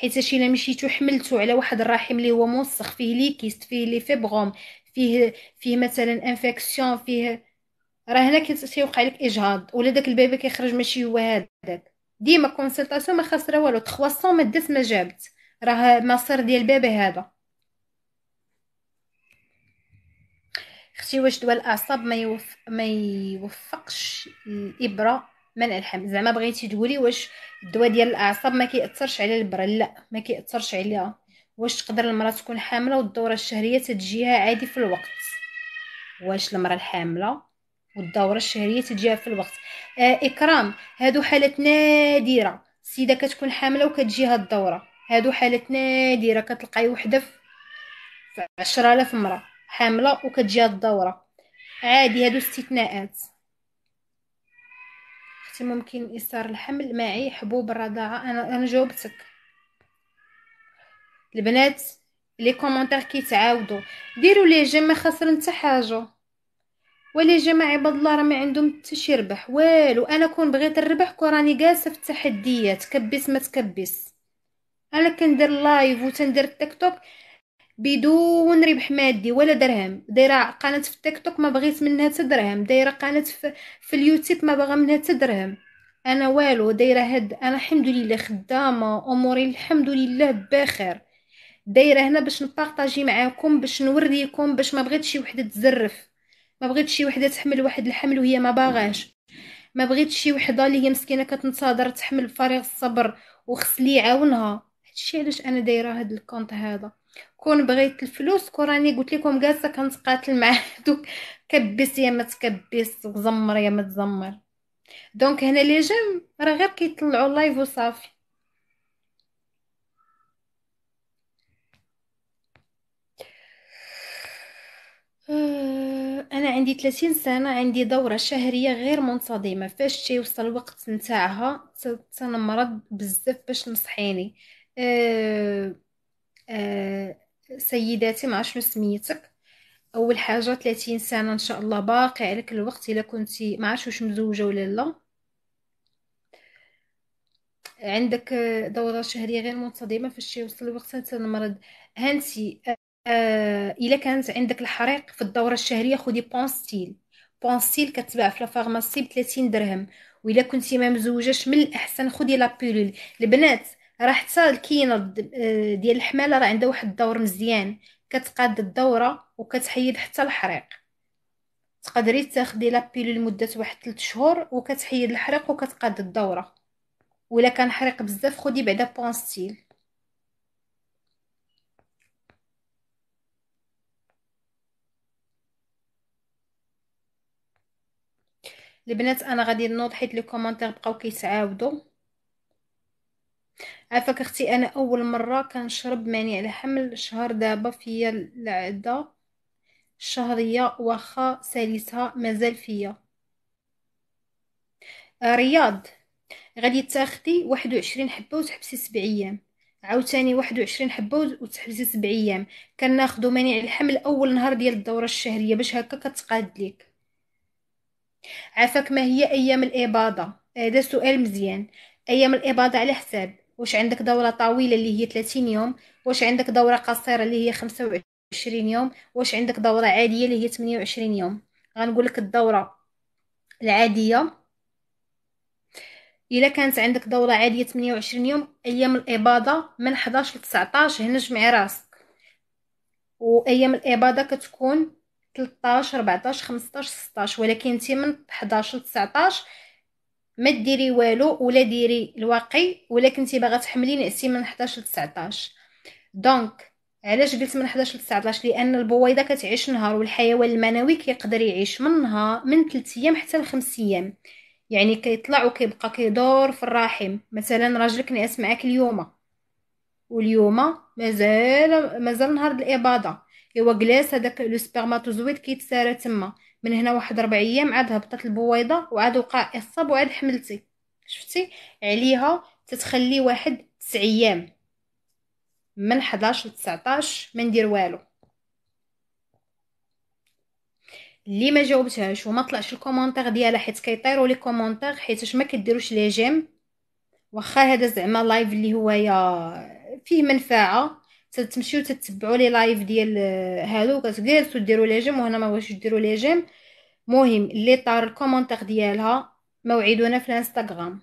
A: حيت الا مشيتو حملتو على واحد الرحم اللي هو موسخ فيه ليكيست فيه لي فيبغوم فيه فيه مثلا انفيكسيون فيه راه هنا كيوقع لك اجهاض ولا داك البيبي كيخرج ماشي هو هذاك ديما كونسلطاسيون ما خاسره والو 300 ما دات ما جابت راه مصير ديال البيبي هذا اختي واش دواء الاعصاب ما, يوف... ما يوفقش الابره منع الحمل زعما بغيتي تقولي واش الدواء ديال الاعصاب ما كيأثرش على البرا لا ما كيأثرش عليها واش تقدر المراه تكون حامله والدوره الشهريه تجيها عادي في الوقت واش المراه الحامله والدوره الشهريه تجيها في الوقت آه اكرام هادو حالات نادره السيده كتكون حامله وكتجيها الدوره هادو حالات نادره كتلقاي وحده في 10000 امراه حامله وكتجيها الدوره عادي هادو استثناءات اختي ممكن يصير الحمل معي حبوب الرضاعه انا انا جاوبتك البنات لي كومونتير كيتعاودوا ديروا لي جيم ما خسر حتى حاجه ولي جماعة عباد الله راه ما عندهم حتى شي ربح والو انا كون بغيت الربح كون راني جالسه في التحديات كبس ما تكبس انا كندير لايف وتندير تيك توك بدون ربح مادي ولا درهم دايره قناه في التيك توك ما بغيت منها حتى درهم دايره قناه في, في اليوتيوب ما باغا منها حتى درهم انا والو دايره هاد انا الحمد لله خدامه اموري الحمد لله بخير دايره هنا باش نبارطاجي معاكم باش نوريكم باش ما بغيتش شي وحده تزرف ما بغيتش شي وحده تحمل واحد الحمل وهي ما باغاش ما بغيتش شي وحده اللي هي مسكينه كتنتظر تحمل بفارغ الصبر وخص لي يعاونها هادشي علاش انا دايره هاد الكونت هذا كون بغيت الفلوس كون راني قلت لكم جالسه كنتقاتل مع دوك كبس يا ما تكبس وزمر يا ما تزمر دونك هنا لي جيم راه غير كيطلعوا لايف وصافي آه، انا عندي 30 سنه عندي دوره شهريه غير منتظمه فاش تيوصل الوقت نتاعها تنمرض بزاف باش نصحيني أه أه سيداتي ما شنو سميتك اول حاجه 30 سنه ان شاء الله باقي عليك الوقت الا كنتي ما عرفتش واش مزوجه ولا لا عندك دورة شهرية غير منتظمة فاش يوصل الوقت انت المرض هانتي آه الا كانت عندك الحريق في الدورة الشهرية خدي بونستيل بونستيل كتباع في لافارماسي ب 30 درهم وإلا كنتي ما مزوجاش من الأحسن خدي لابيلول البنات راه حتى الكينه آه، ديال الحماله راه عندها واحد الدور مزيان كتقاد الدوره وكتحيد حتى الحريق تقدري تاخدي لابيلو لمده واحد 3 شهور وكتحيد الحريق وكتقاد الدوره ولا كان حريق بزاف خدي بعدا بونستيل البنات انا غادي نوض حيت لي كومونتير بقاو كيتعاودوا عافاك اختي انا اول مره كنشرب ماني على حمل شهر دابا فيا العاده الشهريه واخا سالسها مازال فيا آه، رياض غادي تاخدي واحد وعشرين حبه وتحبسي سبع ايام عاوتاني واحد وعشرين حبه وتحبسي سبع ايام كناخدو مانع الحمل اول نهار ديال الدوره الشهريه باش هكا كتقاد ليك عافاك ما هي ايام الاباضه هذا سؤال مزيان ايام الاباضه على حساب واش عندك دوره طويله اللي هي 30 يوم واش عندك دوره قصيره اللي هي 25 يوم واش عندك دوره عاديه اللي هي 28 يوم غنقول لك الدوره العاديه الا كانت عندك دوره عاديه 28 يوم ايام الاباضه من 11 ل 19 هنا جمعي راسك وايام الاباضه كتكون 13 14 15 16 ولكن انت من 11 ل 19 ما ديري والو ولا ديري الواقي ولا كنتي باغا تحملي نعسي من 11 ل 19 دونك علاش قلت من 11 ل 19 لان البويضه كتعيش نهار والحيوان المنوي كيقدر يعيش من نهار من 3 ايام حتى ل 5 ايام يعني كيطلع وكيبقى كيدور في الرحم مثلا راجلك نعس معاك اليوم واليوم مازال مازال نهار الاباضه ايوا جلاس هذاك لو سبيرماتوزويد كيتسارى تما من هنا واحد ربع ايام عاد هبطت البويضه وعاد وقع اصاب وعاد حملتي شفتي عليها تتخلي واحد 9 ايام من 11 ل 19 ما ندير والو اللي ما جاوبتهاش وما طلعش الكومونتير ديالها حيت كيطيروا لي كومونتير حيتاش ما كديروش لي جيم واخا هذا زعما لايف اللي هو يا فيه منفعه تتمشيو تتبعوا لي لايف ديال آه، هادو كتجلسوا ديروا لي جيم وهنا ما بغيتوش ديروا لي جيم مهم اللي طار الكومونتير ديالها موعدونا في الانستغرام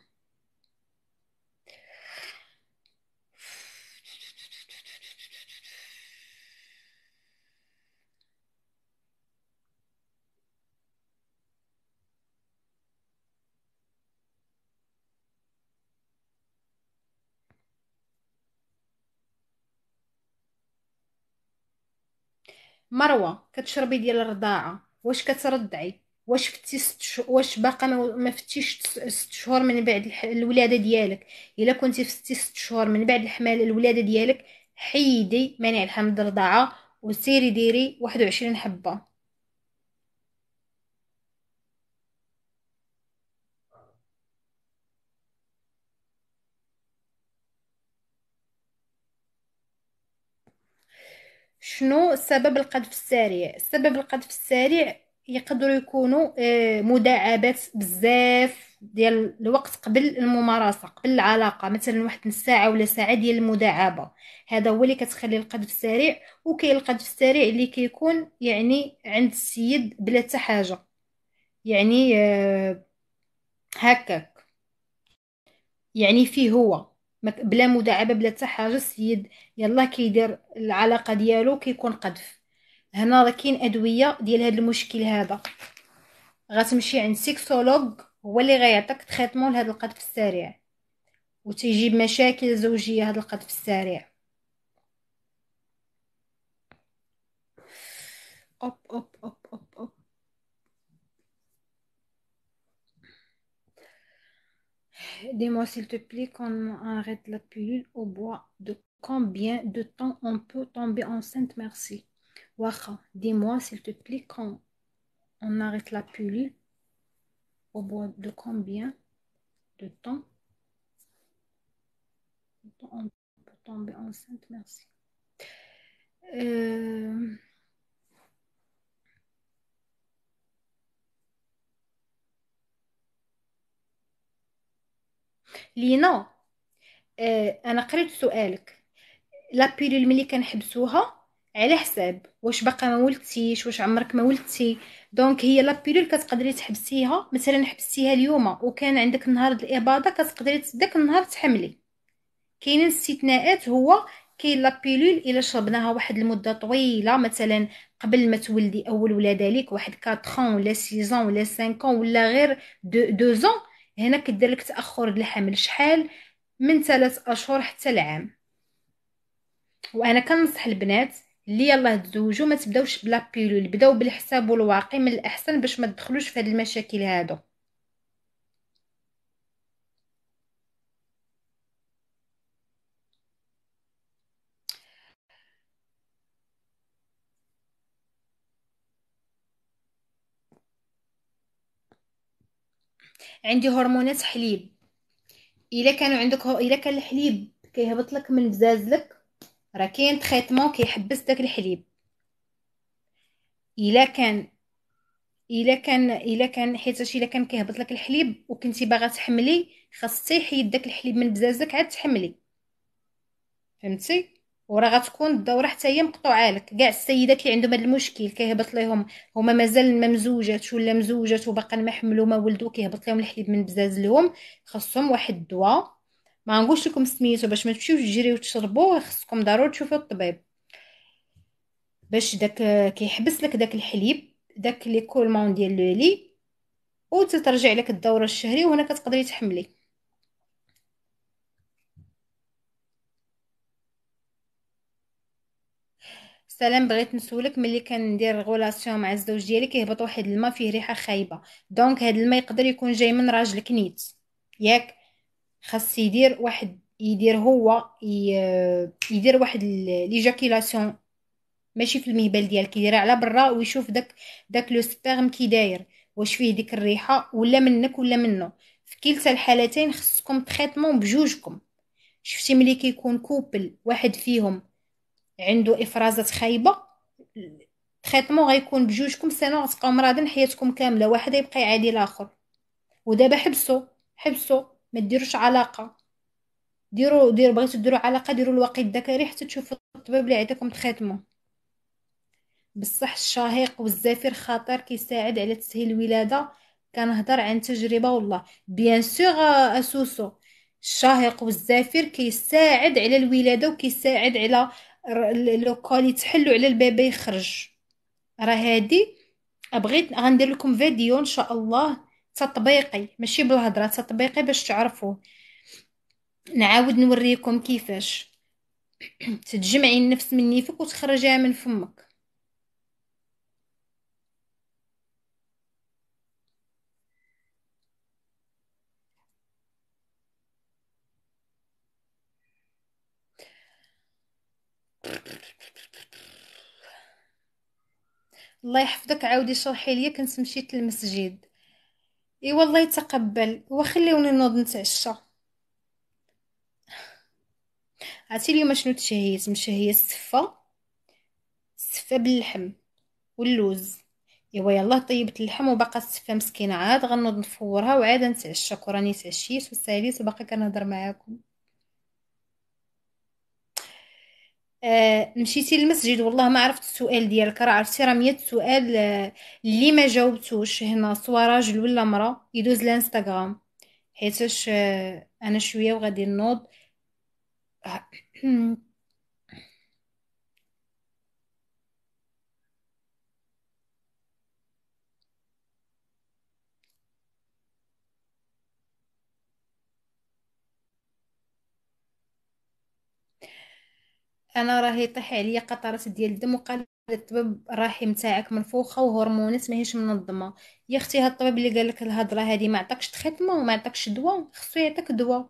A: مروة كتشربي ديال الرضاعة واش كترضعي واش فتي ست شهور واش باقا ما فتيش ست شهور من بعد الولادة ديالك الا كنتي فتي ست شهور من بعد الحمل الولادة ديالك حيدي مانع الحمل الرضاعة وسيري ديري واحد وعشرين حبة شنو سبب القذف السريع سبب القذف السريع يقدروا يكونوا آه، مداعبات بزاف ديال الوقت قبل الممارسه قبل العلاقه مثلا واحد نص ساعه ولا ساعه ديال المداعبه هذا هو اللي كتخلي القذف السريع وكاين القذف السريع اللي كيكون يعني عند السيد بلا حتى حاجه يعني آه، هكاك يعني فيه هو بلا مداعبه بلا حتى حاجه السيد يلا كيدير العلاقه ديالو كيكون قذف هنا راه كاين ادويه ديال هذا المشكل هذا غتمشي عند سيكسولوج هو اللي غيعطيك تريتمون لهذا القذف السريع وتيجيب مشاكل زوجيه هذا القذف السريع اوب اوب اوب dis-moi s'il te plaît qu'on arrête la pilule au bois de combien de temps on peut tomber enceinte, merci. Wacha, dis-moi s'il te plaît quand on arrête la pilule au bois de combien de temps on peut tomber enceinte, merci. Euh, لينا آه انا قريت سؤالك لابيلول ملي كنحبسوها على حساب واش باقا ما ولدتيش واش عمرك ما ولدتي دونك هي لابيلول كتقدري تحبسيها مثلا حبستيها اليوم وكان عندك نهار الاباضه كتقدري داك النهار تحملي كاينين استثناءات هو كاين لابيلول الا شربناها واحد المده طويله مثلا قبل ما تولدي اول ولادة ليك واحد 4 ولا 6 ولا 5 ولا غير 2 ans هنا كدير لك تاخر الحمل شحال من ثلاث اشهر حتى العام وانا كنصح البنات اللي يلاه تزوجوا ما تبداوش بلا بيلول بداو بالحساب والواقي من الاحسن باش ما تدخلوش في هاد المشاكل هادو عندي هرمونات حليب الا كانوا عندك الا كان الحليب كيهبط لك من بزازلك راه كاين تريتمون كيحبس داك الحليب الا كان الا كان الا كان حيت الا كان كيهبط لك الحليب وكنتي باغا تحملي خاص تحيد داك الحليب من بزازك عاد تحملي فهمتي وراه غتكون الدوره حتى هي مقطوعه لك كاع السيدات اللي عندهم هذا المشكل كيهبط ليهم هما مازال ما مزوجات ولا مزوجات وباقا ما حملوا ما ولدوا كيهبط لهم الحليب من بزاز لهم خاصهم واحد الدواء ما نقولش لكم سميتو باش ما تمشيوش تجريو تشربوه خصكم ضروري تشوفوا الطبيب باش داك كيحبس لك داك الحليب داك لي كولمون ديال لو لي وتترجع لك الدوره الشهريه وهنا كتقدري تحملي السلام بغيت نسولك ملي كندير غولاسيون مع الزوج ديالي كيهبط واحد الماء فيه ريحه خايبه دونك هاد الماء يقدر يكون جاي من راجلك نيت ياك خاص يدير واحد يدير هو يدير واحد ليجاكيلاسيون ماشي في المهبل ديالك يديرها على برا ويشوف داك داك لو سبيرم كي داير واش فيه ديك الريحه ولا منك ولا منه في كلتا الحالتين خصكم تريتمون بجوجكم شفتي ملي كيكون كوبل واحد فيهم عنده افرازات خايبه تريتمون غيكون بجوجكم سينو غتبقاو مرضين حياتكم كامله واحد يبقى يعادي الاخر ودابا حبسوا حبسوا ما ديروش علاقه ديروا دير بغيتو ديروا علاقه ديروا الوقت الذكري حتى تشوفوا الطبيب اللي عطيكم تريتمون بصح الشهيق والزفير خطير كيساعد على تسهيل الولاده كنهضر عن تجربه والله بيان سور اسوسو الشهيق والزفير كيساعد على الولاده وكيساعد على لوكال يتحلوا على البيبي يخرج راه هادي بغيت غندير لكم فيديو ان شاء الله تطبيقي ماشي بالهضره تطبيقي باش تعرفوه نعاود نوريكم كيفاش تجمعي النفس من نيفك وتخرجيها من فمك الله يحفظك عاودي شرحي ليا كنت مشيت للمسجد اي والله يتقبل وخليوني نوض نتعشى عرفتي اليوم شنو تشهيت مشهيه السفه السفه باللحم واللوز ايوا يلا طيبت اللحم وباقا السفه مسكينه عاد غنوض نفورها وعاد نتعشى راني تعشيت وساليت وباقي كنهضر معاكم آه، مشيتي للمسجد والله ما عرفت السؤال ديالك راه عرفتي راه 100 سؤال آه، اللي ما جاوبتوش هنا سوا راجل ولا مرا يدوز لانستغرام حيتاش آه، انا شويه وغادي نوض انا راهي طيح عليا قطرات ديال الدم وقال الطبيب الرحم تاعك منفوخه وهرمونات ماهيش منظمه يا اختي هاد الطبيب اللي قال لك الهضره هذه ما عطاكش تريتمون وما عطاكش دواء خصو يعطيك دواء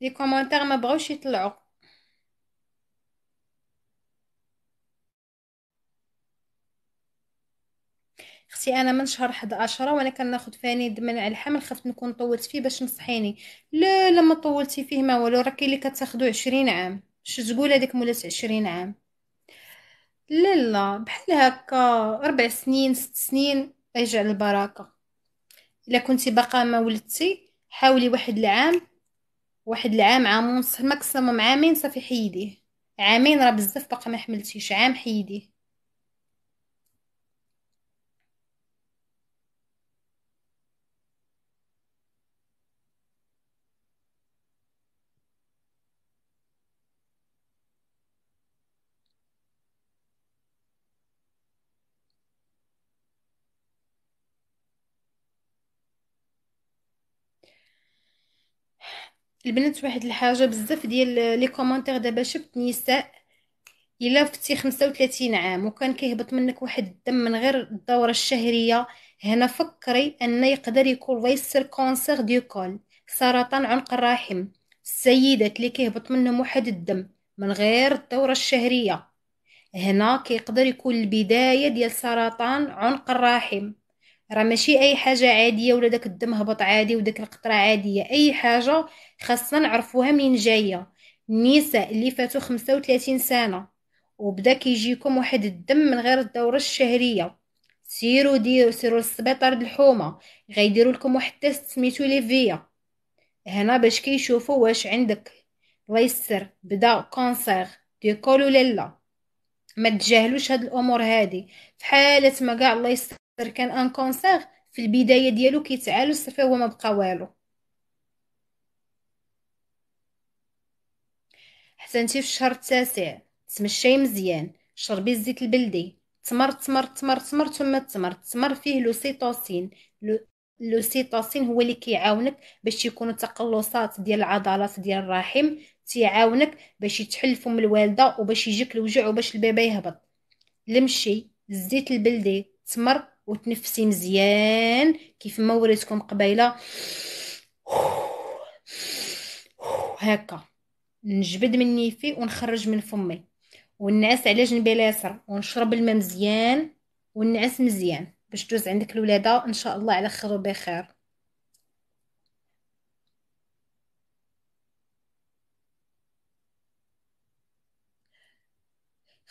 A: لي كومونتير ما بغاوش يطلعوا اختي انا من شهر 11 وانا كناخد فانيد منع الحمل خفت نكون طولت فيه باش نصحيني لا لما طولتي فيه ما والو راه كاين اللي كتاخدو 20 عام شو تقول هذيك مولات 20 عام لا لا بحال هكا ربع سنين ست سنين يجعل البركه الا كنتي باقا ما ولدتي حاولي واحد العام واحد العام عام ونص ماكسيموم عامين صافي حيديه عامين راه بزاف باقا ما حملتيش عام حيديه البنات واحد الحاجه بزاف ديال لي كومونتير دابا شفت نساء الا فتي 35 عام وكان كيهبط منك واحد الدم من غير الدوره الشهريه هنا فكري ان يقدر يكون فيسر كونسير دو كول سرطان عنق الرحم السيدات اللي كيهبط منهم واحد الدم من غير الدوره الشهريه هنا كيقدر يكون البدايه ديال سرطان عنق الرحم راه ماشي اي حاجه عاديه ولا داك الدم هبط عادي وداك القطره عاديه اي حاجه خاصنا نعرفوها منين جايه النساء اللي فاتوا 35 سنه وبدا كيجيكم واحد الدم من غير الدوره الشهريه سيروا ديروا سيروا للسبيطار د الحومه غيديروا لكم واحد تيست سميتو ليفيا هنا باش كيشوفوا واش عندك الله يسر بدا كونسير ديكول كول ولا لا ما تجاهلوش هاد الامور هادي في حاله ما كاع الله يستر غير كان ان كونسير في البدايه ديالو كيتعالج صافي هو ما بقى والو حسنتي في الشهر التاسع تمشي مزيان شربي الزيت البلدي تمر تمر تمر تمر ثم التمر التمر فيه لوسيتوسين لوسيتوسين هو اللي كيعاونك باش يكونوا تقلصات ديال العضلات ديال الرحم تيعاونك باش يتحلفوا من الوالده وباش يجيك الوجع وباش البيبي يهبط المشي الزيت البلدي التمر وتنفسي مزيان كيف ما وريتكم قبيله هكا نجبد من نيفي ونخرج من فمي ونعس على جنبي اليسر ونشرب الماء مزيان ونعس مزيان باش تدوز عندك الولاده ان شاء الله على خير وبخير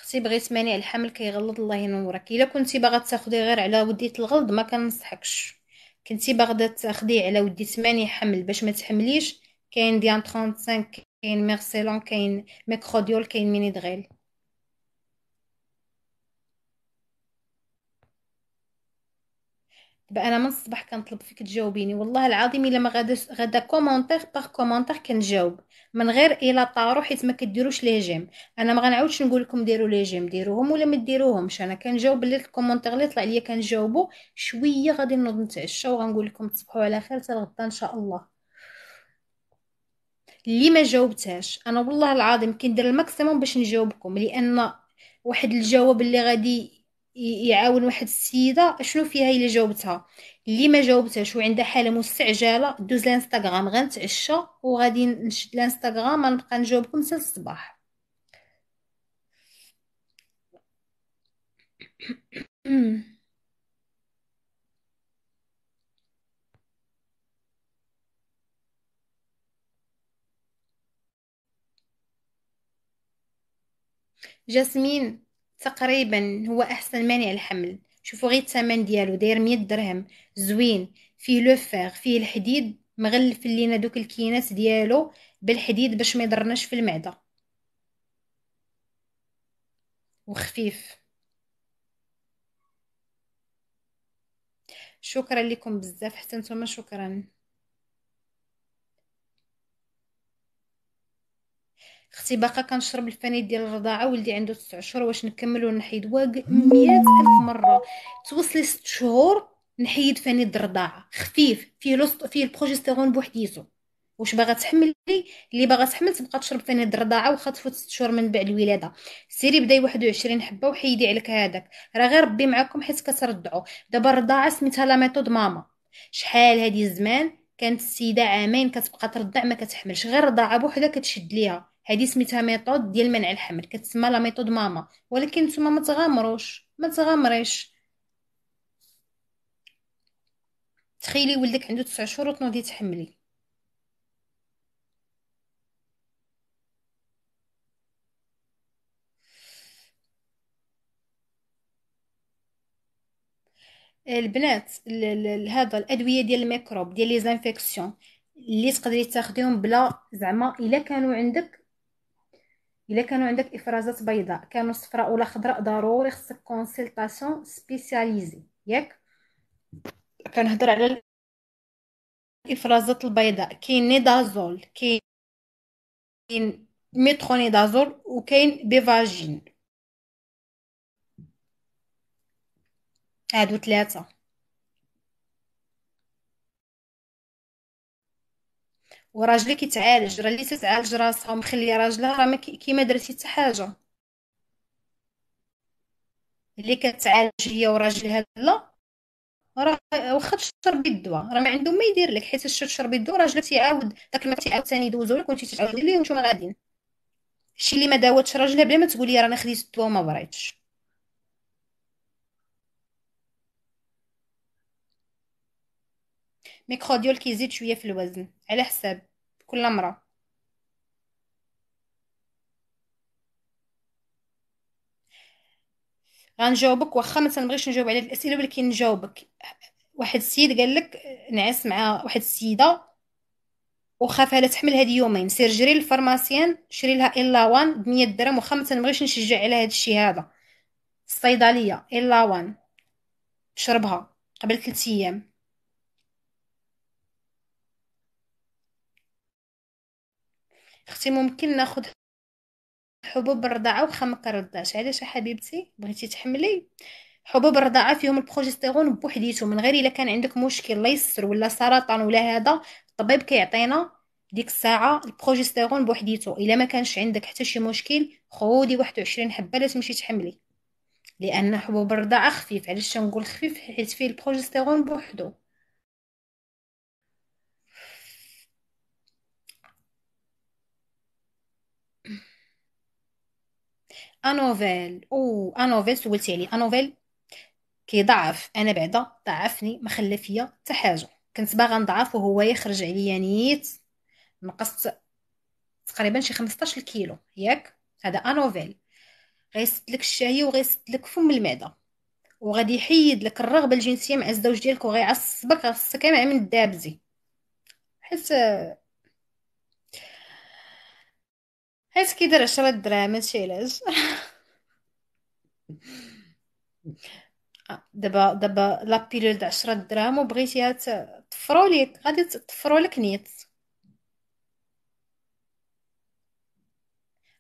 A: اختي بغيت مانع الحمل كيغلظ الله ينورك الا كنتي باغا تاخدي غير على ودي الغلط ما كنصحكش كنتي باغا تاخدي على ودي مانع حمل باش ما تحمليش كاين ديان 35 كاين ميرسيلون كاين ميكروديول كاين مينيدغيل بقى انا من الصباح كنطلب فيك تجاوبيني والله العظيم الا ما غدا غادا كومونتير باغ كومونتير كنجاوب من غير الا طارو حيت ما كديروش لي جيم انا ما غنعاودش نقول لكم ديروا لي جيم ديروهم ولا ما ديروهمش انا كنجاوب اللي الكومونتير اللي طلع ليا كنجاوبو شويه غادي نوض نتعشى وغنقول لكم تصبحوا على خير حتى غدا ان شاء الله اللي ما جاوبتهاش انا والله العظيم كندير الماكسيموم باش نجاوبكم لان واحد الجواب اللي غادي يعاون واحد السيده شنو فيها الا جاوبتها اللي ما جاوبتهاش وعندها حاله مستعجله دوز لانستغرام غنتعشى وغادي نشد لانستغرام غنبقى نجاوبكم حتى الصباح جاسمين تقريبا هو احسن مانع الحمل شوفوا غير الثمن ديالو داير 100 درهم زوين فيه لو فيغ فيه الحديد مغلف لينا دوك الكينات ديالو بالحديد باش ما يضرناش في المعده وخفيف شكرا لكم بزاف حتى نتوما شكرا اختي باقا كنشرب الفانيل ديال الرضاعه ولدي عنده 9 شهور واش نكمل ونحيد واق 100 الف مره توصلي 6 شهور نحيد فانيل الرضاعه خفيف فيه لوست فيه البروجستيرون بوحديتو واش باغا تحملي اللي باغا تحمل تبقى تشرب فاني الرضاعه واخا تفوت 6 شهور من بعد الولاده سيري بداي 21 حبه وحيدي عليك هذاك راه غير ربي معاكم حيت كترضعوا دابا الرضاعه سميتها لا ميثود ماما شحال هذه الزمان كانت السيده عامين كتبقى ترضع ما كتحملش غير رضاعه بوحدها كتشد ليها هادي سميتها ميثود ديال منع الحمل كتسمى لا ميثود ماما ولكن نتوما ما تغامروش ما تغامريش تخيلي ولدك عنده تسع شهور وتنوضي تحملي البنات هذا الادويه ديال الميكروب ديال لي زانفيكسيون اللي تقدري تاخديهم بلا زعما الا كانوا عندك الا كانوا عندك افرازات بيضاء كانوا صفراء ولا خضراء ضروري خصك كونسلطاسيون سبيسياليزي ياك كنهضر على الافرازات البيضاء كاين نيدازول كاين ميترونيدازول وكاين بيفاجين هادو ثلاثه وراجلي كيتعالج راه اللي تتعالج راسها ومخليه راجلها راه ما كيما درتي حتى حاجه اللي كتعالج هي وراجلها لا راه واخا تشربي الدواء راه ما عنده ما يدير لك حيت تشربي الدواء راجلك تيعاود داك الماء تيعاود ثاني يدوزو لك وانت تعاودي ليه وانتوما غاديين شي اللي ما داوتش راجلها بلا ما تقولي راه خديت الدواء وما بريتش ميكرو ديول كيزيد شويه في الوزن على حساب كل امرأة غنجاوبك واخا ما تنبغيش نجاوب على الاسئله ولكن نجاوبك واحد السيد قال لك نعس مع واحد السيده وخافها لا تحمل هاد يومين سير جري للفارماسيان شري لها وان ب 100 درهم واخا ما تنبغيش نشجع على هاد الشيء هذا الصيدليه الا وان شربها قبل 3 ايام اختي ممكن ناخد حبوب الرضاعه وخمك مكرداش علاش حبيبتي بغيتي تحملي حبوب الرضاعه فيهم البروجستيرون بوحديتو من غير الا كان عندك مشكل الله يستر ولا سرطان ولا هذا الطبيب كيعطينا ديك الساعه البروجستيرون بوحديتو الا ما كانش عندك حتى شي مشكل خودي 21 حبه لا تمشي تحملي لان حبوب الرضاعه خفيف علاش تنقول خفيف حيت فيه البروجستيرون بوحدو انوفيل او انوفيل سولتي عليه انوفيل كيضعف انا بعدا ضعفني ما خلى فيا حتى حاجه كنت باغا نضعف وهو يخرج عليا نيت نقصت تقريبا شي 15 كيلو ياك هذا انوفيل غيسد لك الشهيه وغيسد لك فم المعده وغادي يحيد لك الرغبه الجنسيه مع الزوج ديالك وغيعصبك غصك مع من الدابزي حيت حيت كيدير عشرة دراهم هادشي علاش آه، دابا دابا لا بيلول د عشرة دراهم وبغيتيها تفرو ليك غادي تفرو لك نيت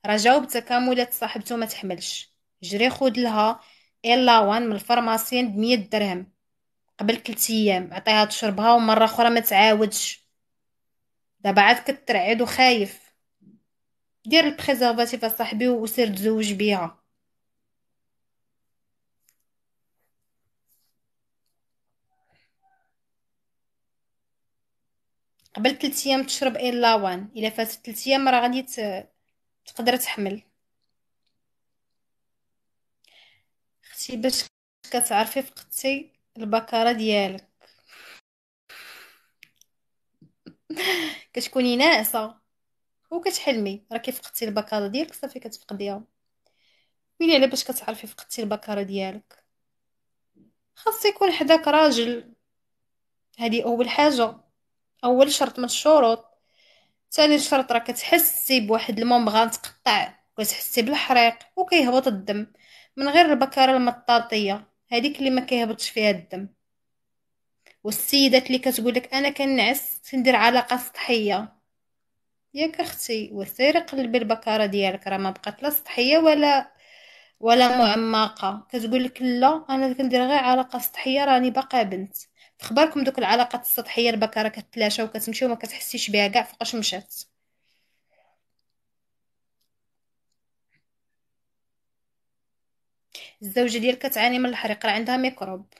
A: راه جاوب تكاملات صاحبتو ما تحملش جري خود لها الا وان من الفرماسيان بمية درهم قبل 3 ايام عطيها تشربها ومره اخرى ما تعاودش دابا عاد كترعد وخايف دير البريزرفاتيف اصاحبي وسير تزوج بيها قبل 3 ايام تشرب اي لاوان الا فاتت 3 ايام راه غادي ت- تقدر تحمل اختي باش كتعرفي فقدتي البكاره ديالك كتكوني ناعسه وكتحلمي راكي فقدتي البكاره ديالك صافي كتفقديها ويلي على باش كتعرفي فقدتي البكاره ديالك خاص يكون حداك راجل هذه اول حاجه اول شرط من الشروط ثاني شرط راه كتحسي بواحد الموم غنتقطع وكتحسي بالحريق وكيهبط الدم من غير البكاره المطاطيه هذيك اللي ما كيهبطش فيها الدم والسيدات اللي كتقولك انا كنعس كندير علاقه سطحيه ياك اختي وسير قلبي البكاره ديالك راه ما بقات لا سطحيه ولا ولا معمقه كتقول لك لا انا كندير غير علاقه سطحيه راني باقا بنت فخباركم دوك العلاقات السطحيه البكاره كتلاشى وكتمشي وما كتحسيش بها كاع فوقاش مشات الزوجه ديالك كتعاني من الحريق راه عندها ميكروب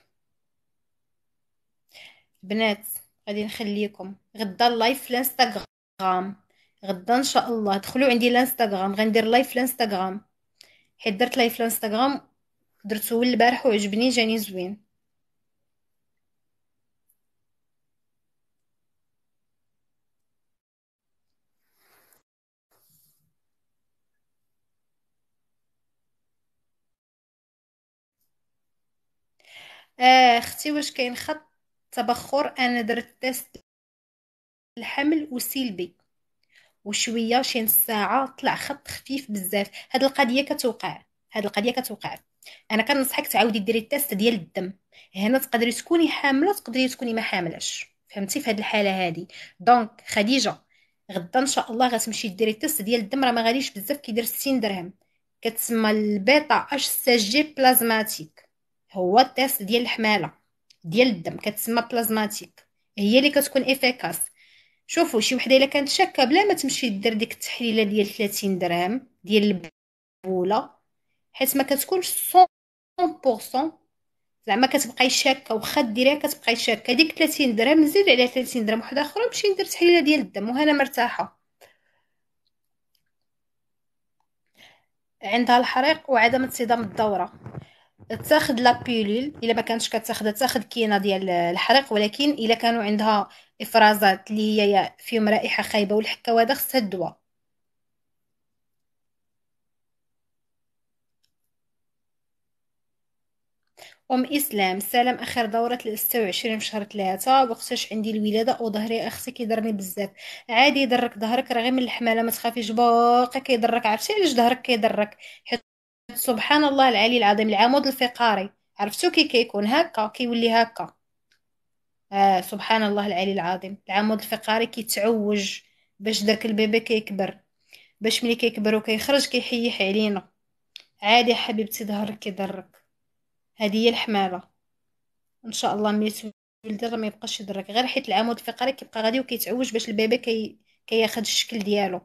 A: بنات غادي نخليكم غدا اللايف في الانستغرام غدا ان شاء الله دخلوا عندي الانستغرام غندير لايف الانستغرام حيت درت لايف الانستغرام درتو البارح وعجبني جاني زوين آه اختي واش كاين خط تبخر انا درت تيست الحمل وسلبي وشويه شي نص ساعه طلع خط خفيف بزاف هاد القضيه كتوقع هاد القضيه كتوقع انا كنصحك تعاودي ديري التيست ديال الدم هنا تقدري تكوني حامله تقدري تكوني ما حاملاش فهمتي في هاد الحاله هادي دونك خديجه غدا ان شاء الله غتمشي ديري التيست ديال الدم راه ما غاليش بزاف كيدير 60 درهم كتسمى البيتا اش سي جي بلازماتيك هو التيست ديال الحماله ديال الدم كتسمى بلازماتيك هي اللي كتكون افيكاس شوفوا شي وحده الا كانت شاكه بلا ما تمشي دير ديك التحليله ديال 30 درهم ديال البوله حيت ما كتكونش 100% زعما كتبقاي شاكه واخا ديريها كتبقاي شاكه ديك 30 درهم نزيد عليها 30 درهم وحده اخرى نمشي ندير تحليله ديال الدم وهنا مرتاحه عندها الحريق وعدم انتظام الدوره تاخذ لابيلول الا ما كانتش كتاخذها تاخذ كينه ديال الحرق ولكن الا كانوا عندها افرازات اللي هي فيهم رائحه خايبه والحكه هذا خصها الدواء أم إسلام سلام آخر دورة ال 26 في شهر 3 وقتاش عندي الولادة وظهري اختي كيضرني بزاف عادي يضرك ظهرك راه غير من الحمالة ما تخافيش باقي كيضرك عرفتي علاش ظهرك كيضرك حيت سبحان الله العلي العظيم العمود الفقري عرفتو كي كيكون هكا كيولي هكا آه سبحان الله العلي العظيم العمود الفقري كيتعوج باش داك البيبي كيكبر باش ملي كيكبر وكيخرج كيحيح علينا عادي حبيبتي ظهرك كيضرك هذه هي الحماله ان شاء الله ملي تولدي راه ما يبقاش يضرك غير حيت العمود الفقري كيبقى غادي وكيتعوج باش البيبي كي كياخد الشكل ديالو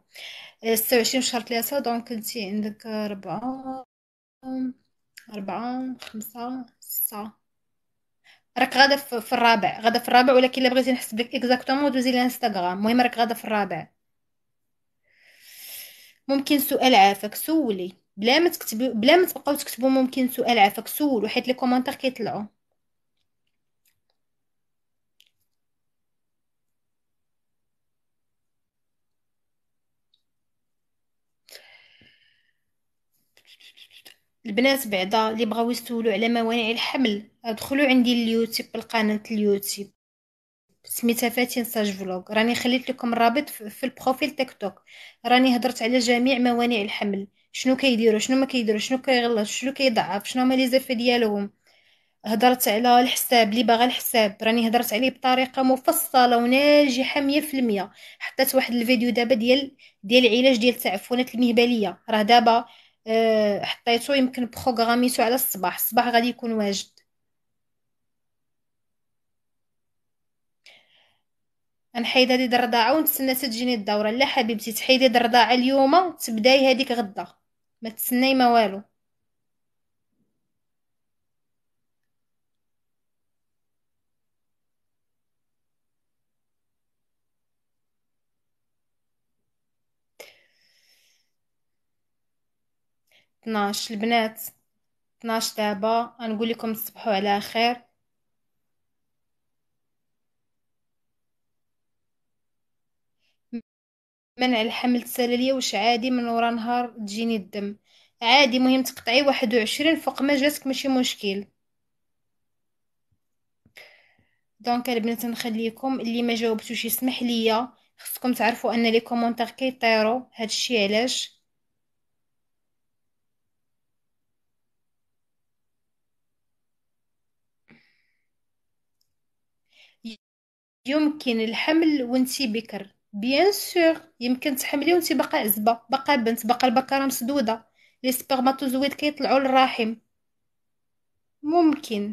A: 26 آه، شهر 3 دونك انت عندك 4 أربعة خمسة ستة راك غادا في الرابع غادا في الرابع ولكن الا بغيتي نحسب لك اكزاكتومون دوزي لانستغرام المهم راك غادا في الرابع ممكن سؤال عافاك سولي بلا ما تكتبي بلا ما تبقاو تكتبوا ممكن سؤال عافاك سولو حيت لي كومونتير كيطلعوا البنات بعدا اللي بغاو يسولوا على موانع الحمل ادخلوا عندي اليوتيوب القناه اليوتيوب سميتها فاتين ساج فلوغ راني خليت لكم الرابط في البروفيل تيك توك راني هضرت على جميع موانع الحمل شنو كيديروا شنو ما كيديروا شنو كيغلط شنو كيضعف شنو هما لي زفه ديالهم هضرت على الحساب اللي باغا الحساب راني هضرت عليه بطريقه مفصله وناجحه المية حطيت واحد الفيديو دابا ديال ديال العلاج ديال التعفنات المهبليه راه دابا آه، حطيته يمكن بروغراميتو على الصباح الصباح غادي يكون واجد نحيد هذه الرضاعه ونتسنى تجيني الدوره لا حبيبتي تحيدي الرضاعه اليوم تبداي هذيك غدا ما تسني ما والو 12 البنات 12 دابا نقول لكم تصبحوا على خير منع الحمل التسللية واش عادي من ورا نهار تجيني الدم عادي مهم تقطعي واحد وعشرين فوق ما جاتك ماشي مشكل دونك البنات نخليكم اللي ما جاوبتوش يسمح ليا خصكم تعرفوا ان لي كومونتير كيطيروا هادشي علاش يمكن الحمل وانت بكر بيان سور يمكن تحملي وانت باقا عزبه باقا بنت باقا البكاره مسدوده لي سبرماتوزويد كيطلعوا للرحم ممكن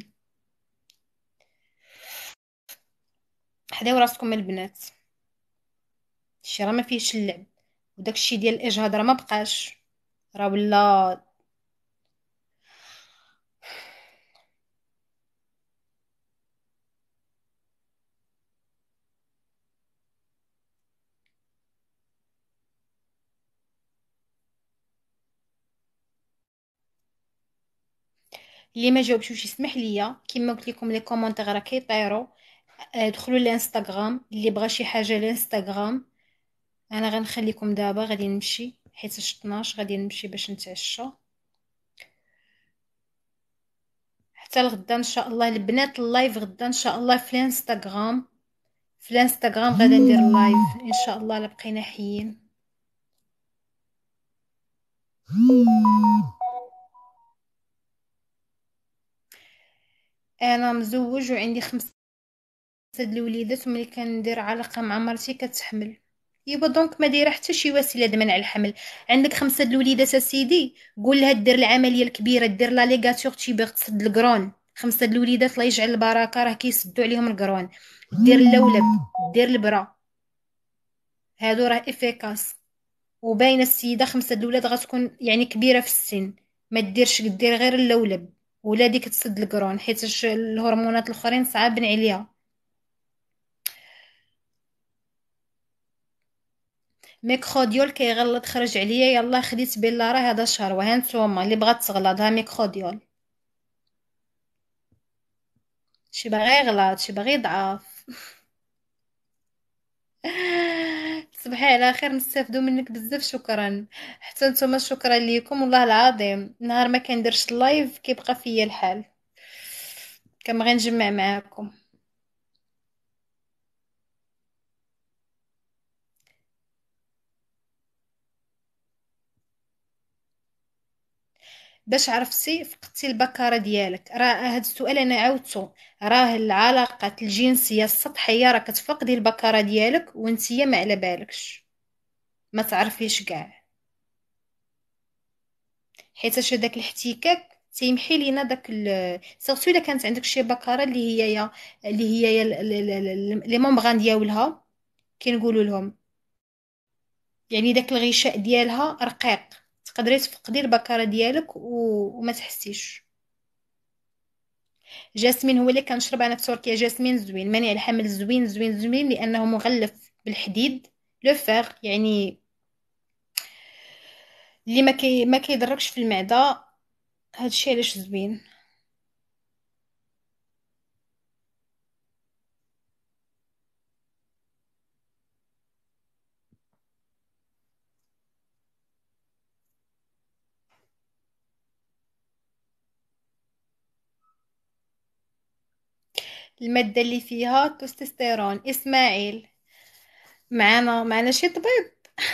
A: حداو راسكم البنات الشيء راه ما فيهش اللعب وداك الشيء ديال الاجهاض راه ما بقاش راه ولا اللي ما جاوبتوش يسمح ليا كما قلت لكم لي كومونتير راه كيطيروا آه، دخلوا الانستغرام اللي بغى شي حاجه الانستغرام انا غنخليكم دابا غادي نمشي حيت 12 غادي نمشي باش نتعشى حتى لغدا ان شاء الله البنات اللايف غدا ان شاء الله في الانستغرام في الانستغرام غادي ندير لايف ان شاء الله لبقينا حيين انا مزوج وعندي خمسة د الوليدات وملي كندير علاقة مع مرتي كتحمل ايوا دونك ما دايره حتى شي وسيله د منع الحمل عندك خمسة د الوليدات اسيدي قول لها دير العمليه الكبيره دير لا ليغاتور تيبيغ تسد الكرون خمسة د الوليدات الله يجعل البركه راه كيسدوا عليهم الكرون دير اللولب دير البرا هادو راه افيكاس وباينه السيده خمسة د الولاد غتكون يعني كبيره في السن ما ديرش دير غير اللولب ولادي تسد الكرون حيت الهرمونات الاخرين صعابين عليها ميكروديول كيغلط خرج عليا يلا خديت بيلا راه هذا شهر وها نتوما اللي بغات تغلط ها ميكروديول شي باغي يغلط شي باغي يضعف صباح على خير نستافدوا منك بزاف شكرا حتى نتوما شكرا ليكم والله العظيم نهار ما كندرش اللايف كيبقى فيا الحال كما غنجمع معاكم باش عرفتي فقدتي البكاره ديالك راه هذا السؤال انا عاودته راه العلاقات الجنسيه السطحيه راه كتفقدي البكاره ديالك وانتيا ما على بالكش ما تعرفيش كاع حيت هذاك الاحتكاك تيمحي لينا داك سورتو الا كانت عندك شي بكاره اللي هي يا اللي هي يا لي مومبران ديالها كنقولوا لهم يعني داك الغشاء ديالها رقيق تقدري تفقدي البكاره ديالك و... وما تحسيش جاسمين هو اللي كنشرب انا في تركيا جاسمين زوين مانع الحمل زوين زوين زوين لانه مغلف بالحديد لو فيغ يعني اللي ما كي ما كيضركش في المعده هادشي علاش زوين المادة اللي فيها التستوستيرون اسماعيل معانا معانا شي طبيب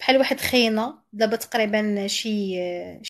A: بحال واحد خينا دابا تقريبا شي